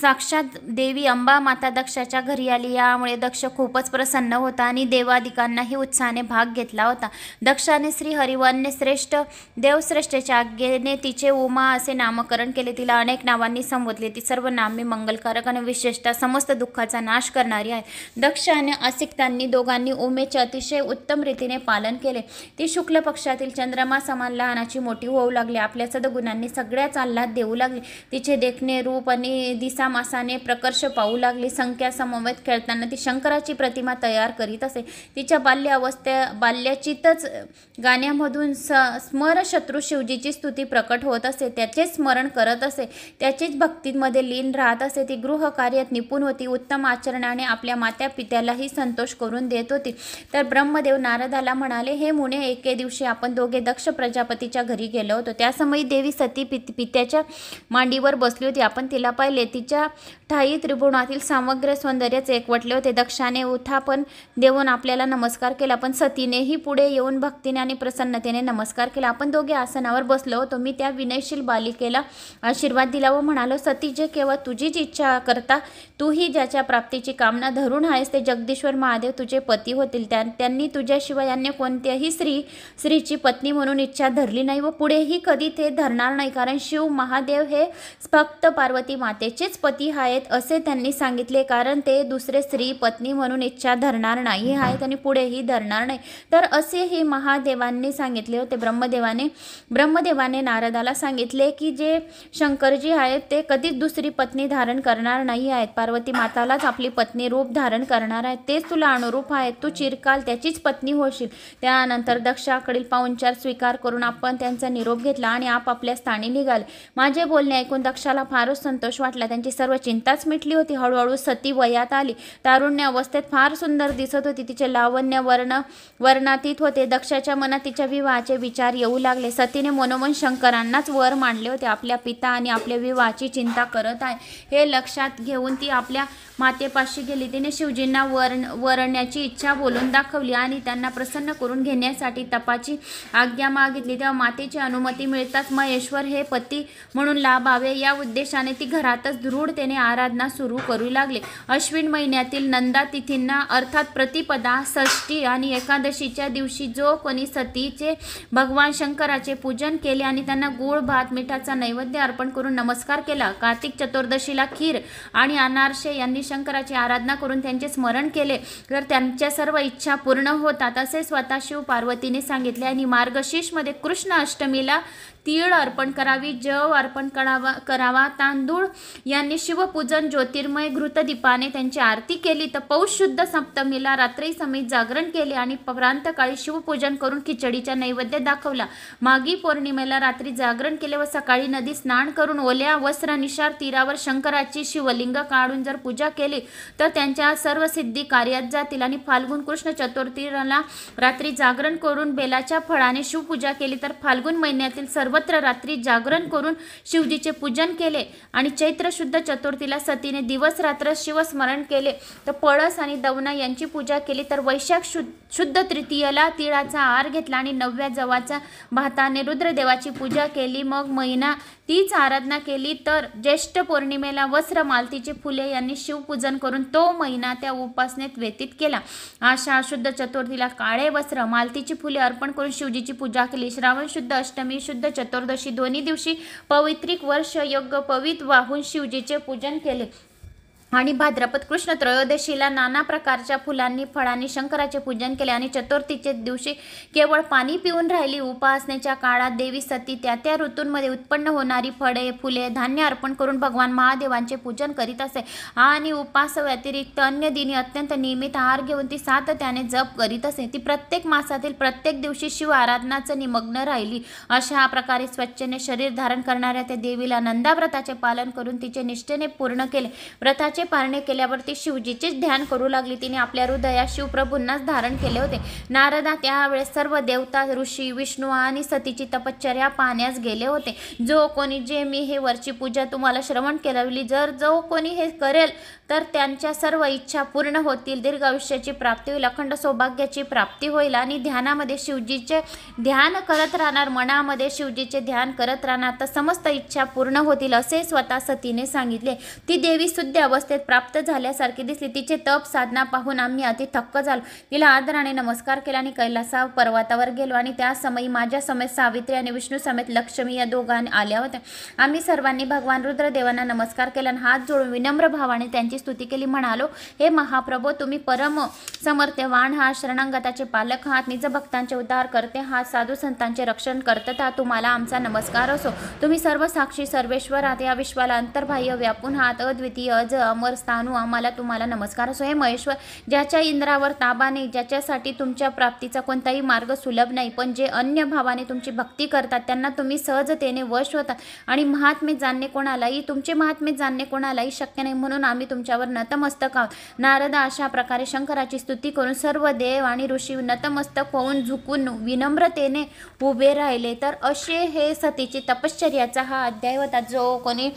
साक्षात देवी अंबा माता दक्षाच्या घरी आली यामुळे दक्ष खूपच प्रसन्न होता आणि देवादिकांनाही उत्साहाने भाग घेतला होता दक्षाने श्री हरिवनने श्रेष्ठ देवश्रेष्ठेच्या आज्ञेने तिचे उमा असे नामकरण केले तिला अनेक नावांनी संबोधले ती सर्व नामे मंगलकारक आणि विशेषतः समस्त दुःखाचा नाश करणारी आहे दक्षाने आणि आसिकतांनी दोघांनी उमेचे अतिशय उत्तम रीतीने पालन केले ती शुक्ल पक्षातील चंद्रमा समान लहानाची मोठी होऊ लागली आपल्या सदगुणांनी सगळ्याच आल्हाद देऊ लागली तिचे देखणे रूप आणि दिसामासाने प्रकर्ष पाहू लागली संख्या समवेत खेळताना ती शंकराची प्रतिमा तयार करीत असे तिच्या बाल्य अवस्थे बाल्याचीतच गाण्यामधून स स्मरशत्रू शिवजीची स्तुती प्रकट होत असे त्याचेच स्मरण करत असे त्याचीच भक्तींमध्ये लीन राहत असे ती गृहकार्यात निपुण होती उत्तम आचरणाने आपल्या मात्या पित्यालाही संतोष करून देत होती तर ब्रह्मदेव नारदाला म्हणाले हे मुने एके दिवशी आपण दोघे दक्ष प्रजापतीच्या घरी गेलो होतो त्यासमयी देवी सती पित पित्याच्या मांडीवर बसली होती आपण तिला पाहिले तिच्या ठाई त्रिभुवनातील समग्र सौंदर्यच एकवटले होते दक्षाने उत्थापन देऊन आपल्याला नमस्कार केला पण सतीनेही पुढे येऊन भक्तीने आणि प्रसन्नतेने नमस्कार केला आपण दोघे आसनावर बसलो होतो मी त्या विनयशील बालिकेला आशीर्वाद दिला व म्हणालो सती जे केवळ तुझीच इच्छा करता तूही ज्याच्या प्राप्तीची कामना धरून आहेस ते जगदीश्वर महादेव तुझे पती पती होतील त्या त्यांनी तुझ्याशिवाय अन्य कोणत्याही स्त्री स्त्रीची पत्नी म्हणून इच्छा धरली नाही व पुढेही कधी ते धरणार नाही कारण शिव महादेव हे फक्त पार्वती मातेचेच पती आहेत असे त्यांनी सांगितले कारण ते दुसरे स्त्री पत्नी म्हणून इच्छा धरणार नाही आहेत आणि पुढेही धरणार नाही तर असेही महादेवांनी सांगितले होते ब्रह्मदेवाने ब्रह्मदेवाने नारदाला सांगितले की जे शंकरजी आहेत ते कधीच दुसरी पत्नी धारण करणार नाही आहेत पार्वती मातालाच आपली पत्नी रूप धारण करणार आहेत तेच तुला अनुरूप आहेत तू चिरकाल त्याचीच पत्नी होशील त्यानंतर दक्षाकडील पाहुणचार स्वीकार करून आपण त्यांचा निरोप घेतला आणि आप आपल्या स्थानी निघाले माझे बोलणे ऐकून दक्षाला फारच संतोष वाटला त्यांची सर्व चिंताच मिटली होती हळूहळू सती वयात आली तारुण्य अवस्थेत फार सुंदर दिसत होती तिचे लावण्य वर्ण वर्णातीत होते दक्षाच्या मनात तिच्या विवाहाचे विचार येऊ लागले सतीने मनोमन शंकरांनाच वर मांडले होते आपल्या पिता आणि आपल्या विवाहाची चिंता करत आहे हे लक्षात घेऊन ती आपल्या मातेपाशी गेली तिने शिवजींना वरण वरण्याची इच्छा इच्छा बोलून दाखवली आणि त्यांना प्रसन्न करून घेण्यासाठी तपाची आज्ञा मागितली तेव्हा मातेची अनुमती मिळताच महेश्वर हे पती म्हणून लाभावे या उद्देशाने ती घरातच दृढतेने आराधना सुरू करू लागले अश्विन महिन्यातील नंदा तिथींना अर्थात प्रतिपदा षष्टी आणि एकादशीच्या दिवशी जो कोणी सतीचे भगवान शंकराचे पूजन केले आणि त्यांना गुळ भात मिठाचा नैवेद्य अर्पण करून नमस्कार केला कार्तिक चतुर्दशीला खीर आणि अनारसे यांनी शंकराची आराधना करून त्यांचे स्मरण केले तर त्यांच्या सर्व इच्छा पूर्ण होतात असे स्वतः शिव पार्वतीने सांगितले आणि मार्गशीर्षमध्ये कृष्ण अष्टमीला तीळ अर्पण करावी जव अर्पण करावा करावा तांदूळ यांनी शिवपूजन ज्योतिर्मय घृतदीपाने त्यांची आरती केली तर पौष शुद्ध सप्तमीला रात्री समेत जागरण केले आणि प्रांतकाळी शिवपूजन करून खिचडीचा नैवेद्य दाखवला मागी पौर्णिमेला रात्री जागरण केले व सकाळी नदी स्नान करून ओल्या वस्त्र निशार तीरावर शंकराची शिवलिंग काढून जर पूजा केली तर त्यांच्या सर्व सिद्धी कार्यात जातील आणि फाल्गुन कृष्ण चतुर्थीला रात्री जागरण करून बेलाच्या फळाने शिवपूजा केली तर फाल्गुन महिन्यातील सर्व सर्वत्र रात्री जागरण करून शिवजीचे पूजन केले आणि चैत्र शुद्ध चतुर्थीला सतीने दिवस रात्र शिवस्मरण केले तर पळस आणि दवना यांची पूजा केली तर वैशाख शुद्ध तृतीयाला तिळाचा आहार घेतला आणि नवव्या जवाचा भाताने रुद्रदेवाची पूजा केली मग महिना तीच आराधना केली तर ज्येष्ठ पौर्णिमेला वस्त्र मालतीची फुले यांनी शिवपूजन करून तो महिना त्या उपासनेत व्यतीत केला आशा शुद्ध चतुर्थीला काळे वस्त्र मालतीची फुले अर्पण करून शिवजीची पूजा केली श्रावण शुद्ध अष्टमी शुद्ध चतुर्दशी दोन्ही दिवशी पवित्रिक वर्ष योग्य पवित्र वाहून शिवजीचे पूजन केले आणि भाद्रपद कृष्ण त्रयोदशीला नाना प्रकारच्या फुलांनी फळांनी शंकराचे पूजन केले आणि चतुर्थीचे दिवशी केवळ पाणी पिऊन राहिली उपासनेच्या काळात देवी सती त्या त्या ऋतूंमध्ये उत्पन्न होणारी फळे फुले धान्य अर्पण करून भगवान महादेवांचे पूजन करीत असे आणि उपास व्यतिरिक्त अन्य दिनी अत्यंत नियमित आहार घेऊन ती सातत्याने जप करीत असे ती प्रत्येक मासातील प्रत्येक दिवशी शिव आराधनाचं निमग्न राहिली अशा प्रकारे स्वच्छने शरीर धारण करणाऱ्या त्या देवीला नंदाव्रताचे पालन करून तिचे निष्ठेने पूर्ण केले व्रताचे पारणे केल्यावरती शिवजीचेच ध्यान करू लागली तिने आपल्या हृदयात शिवप्रभूंनाच धारण केले होते नारदा त्यावेळेस सर्व देवता ऋषी विष्णू आणि सतीची तपश्चर्या पाहण्यास गेले होते जो कोणी जे मी हे वरची पूजा तुम्हाला श्रवण केलावली जर जो कोणी हे करेल तर त्यांच्या सर्व इच्छा पूर्ण होतील दीर्घ आयुष्याची प्राप्ती होईल अखंड सौभाग्याची प्राप्ती होईल आणि ध्यानामध्ये शिवजीचे ध्यान करत राहणार मनामध्ये शिवजीचे ध्यान करत राहणार तर समस्त इच्छा पूर्ण होतील असे स्वतः सतीने सांगितले ती देवी सुद्धा अवस्थेत अवस्थेत प्राप्त झाल्यासारखे दिसले तिचे तप साधना पाहून आम्ही अति थक्क झालो तिला आदराने नमस्कार केला आणि कैलासा पर्वतावर गेलो आणि त्या समयी माझ्या समेत सावित्री आणि विष्णू समेत लक्ष्मी या दोघांनी आल्या होत्या आम्ही सर्वांनी भगवान रुद्रदेवांना नमस्कार केला आणि हात जोडून विनम्र भावाने त्यांची स्तुती केली म्हणालो हे महाप्रभो तुम्ही परम समर्थवान हा शरणांगताचे पालक आहात निज भक्तांचे उद्धार करते हा साधू संतांचे रक्षण करतता तुम्हाला आमचा नमस्कार असो तुम्ही सर्व साक्षी सर्वेश्वर आहात या विश्वाला अंतर्बाह्य व्यापून आहात अद्वितीय अज अम अमर स्थानू आम्हाला तुम्हाला नमस्कार असो हे महेश्वर ज्याच्या इंद्रावर ताबा नाही ज्याच्यासाठी तुमच्या प्राप्तीचा कोणताही मार्ग सुलभ नाही पण जे अन्य भावाने तुमची भक्ती करतात त्यांना तुम्ही सहजतेने वश होता आणि महात्मे जाणणे कोणालाही तुमचे महात्मे जाणणे कोणालाही शक्य नाही म्हणून आम्ही तुमच्यावर नतमस्तक आहोत नारद अशा प्रकारे शंकराची स्तुती करून सर्व देव आणि ऋषी नतमस्तक होऊन झुकून विनम्रतेने उभे राहिले तर असे हे सतीची तपश्चर्याचा हा अध्याय होता जो कोणी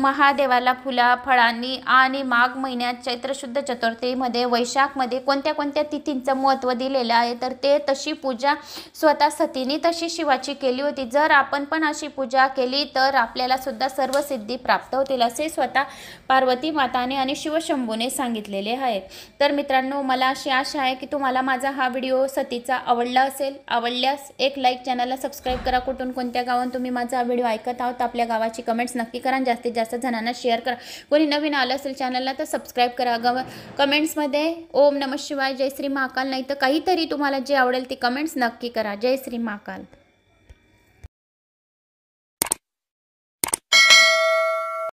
महादेवाला फुला फळांनी आणि माघ महिन्यात चैत्रशुद्ध चतुर्थीमध्ये वैशाखमध्ये कोणत्या कोणत्या तिथींचं महत्त्व दिलेलं आहे तर ते तशी पूजा स्वतः सतीने तशी शिवाची केली होती जर आपण पण अशी पूजा केली तर आपल्याला सुद्धा सर्व सिद्धी प्राप्त होतील असे स्वतः पार्वती माताने आणि शिवशंभूने सांगितलेले आहे तर मित्रांनो मला अशी आशा आहे की तुम्हाला माझा हा व्हिडिओ सतीचा आवडला असेल आवडल्यास एक लाईक चॅनलला सबस्क्राईब करा कुठून कोणत्या गावात तुम्ही माझा व्हिडिओ ऐकत आहोत आपल्या गावाची कमेंट्स नक्की करा जास्तीत जास्त जणांना शेअर करा कोणी नवीन आलं असेल चॅनलला तर सबस्क्राईब करा ग कमेंट्समध्ये ओम नमः शिवाय जय श्री महाकाल नाही तर काहीतरी तुम्हाला जे आवडेल ते कमेंट्स नक्की करा जय श्री महाकाल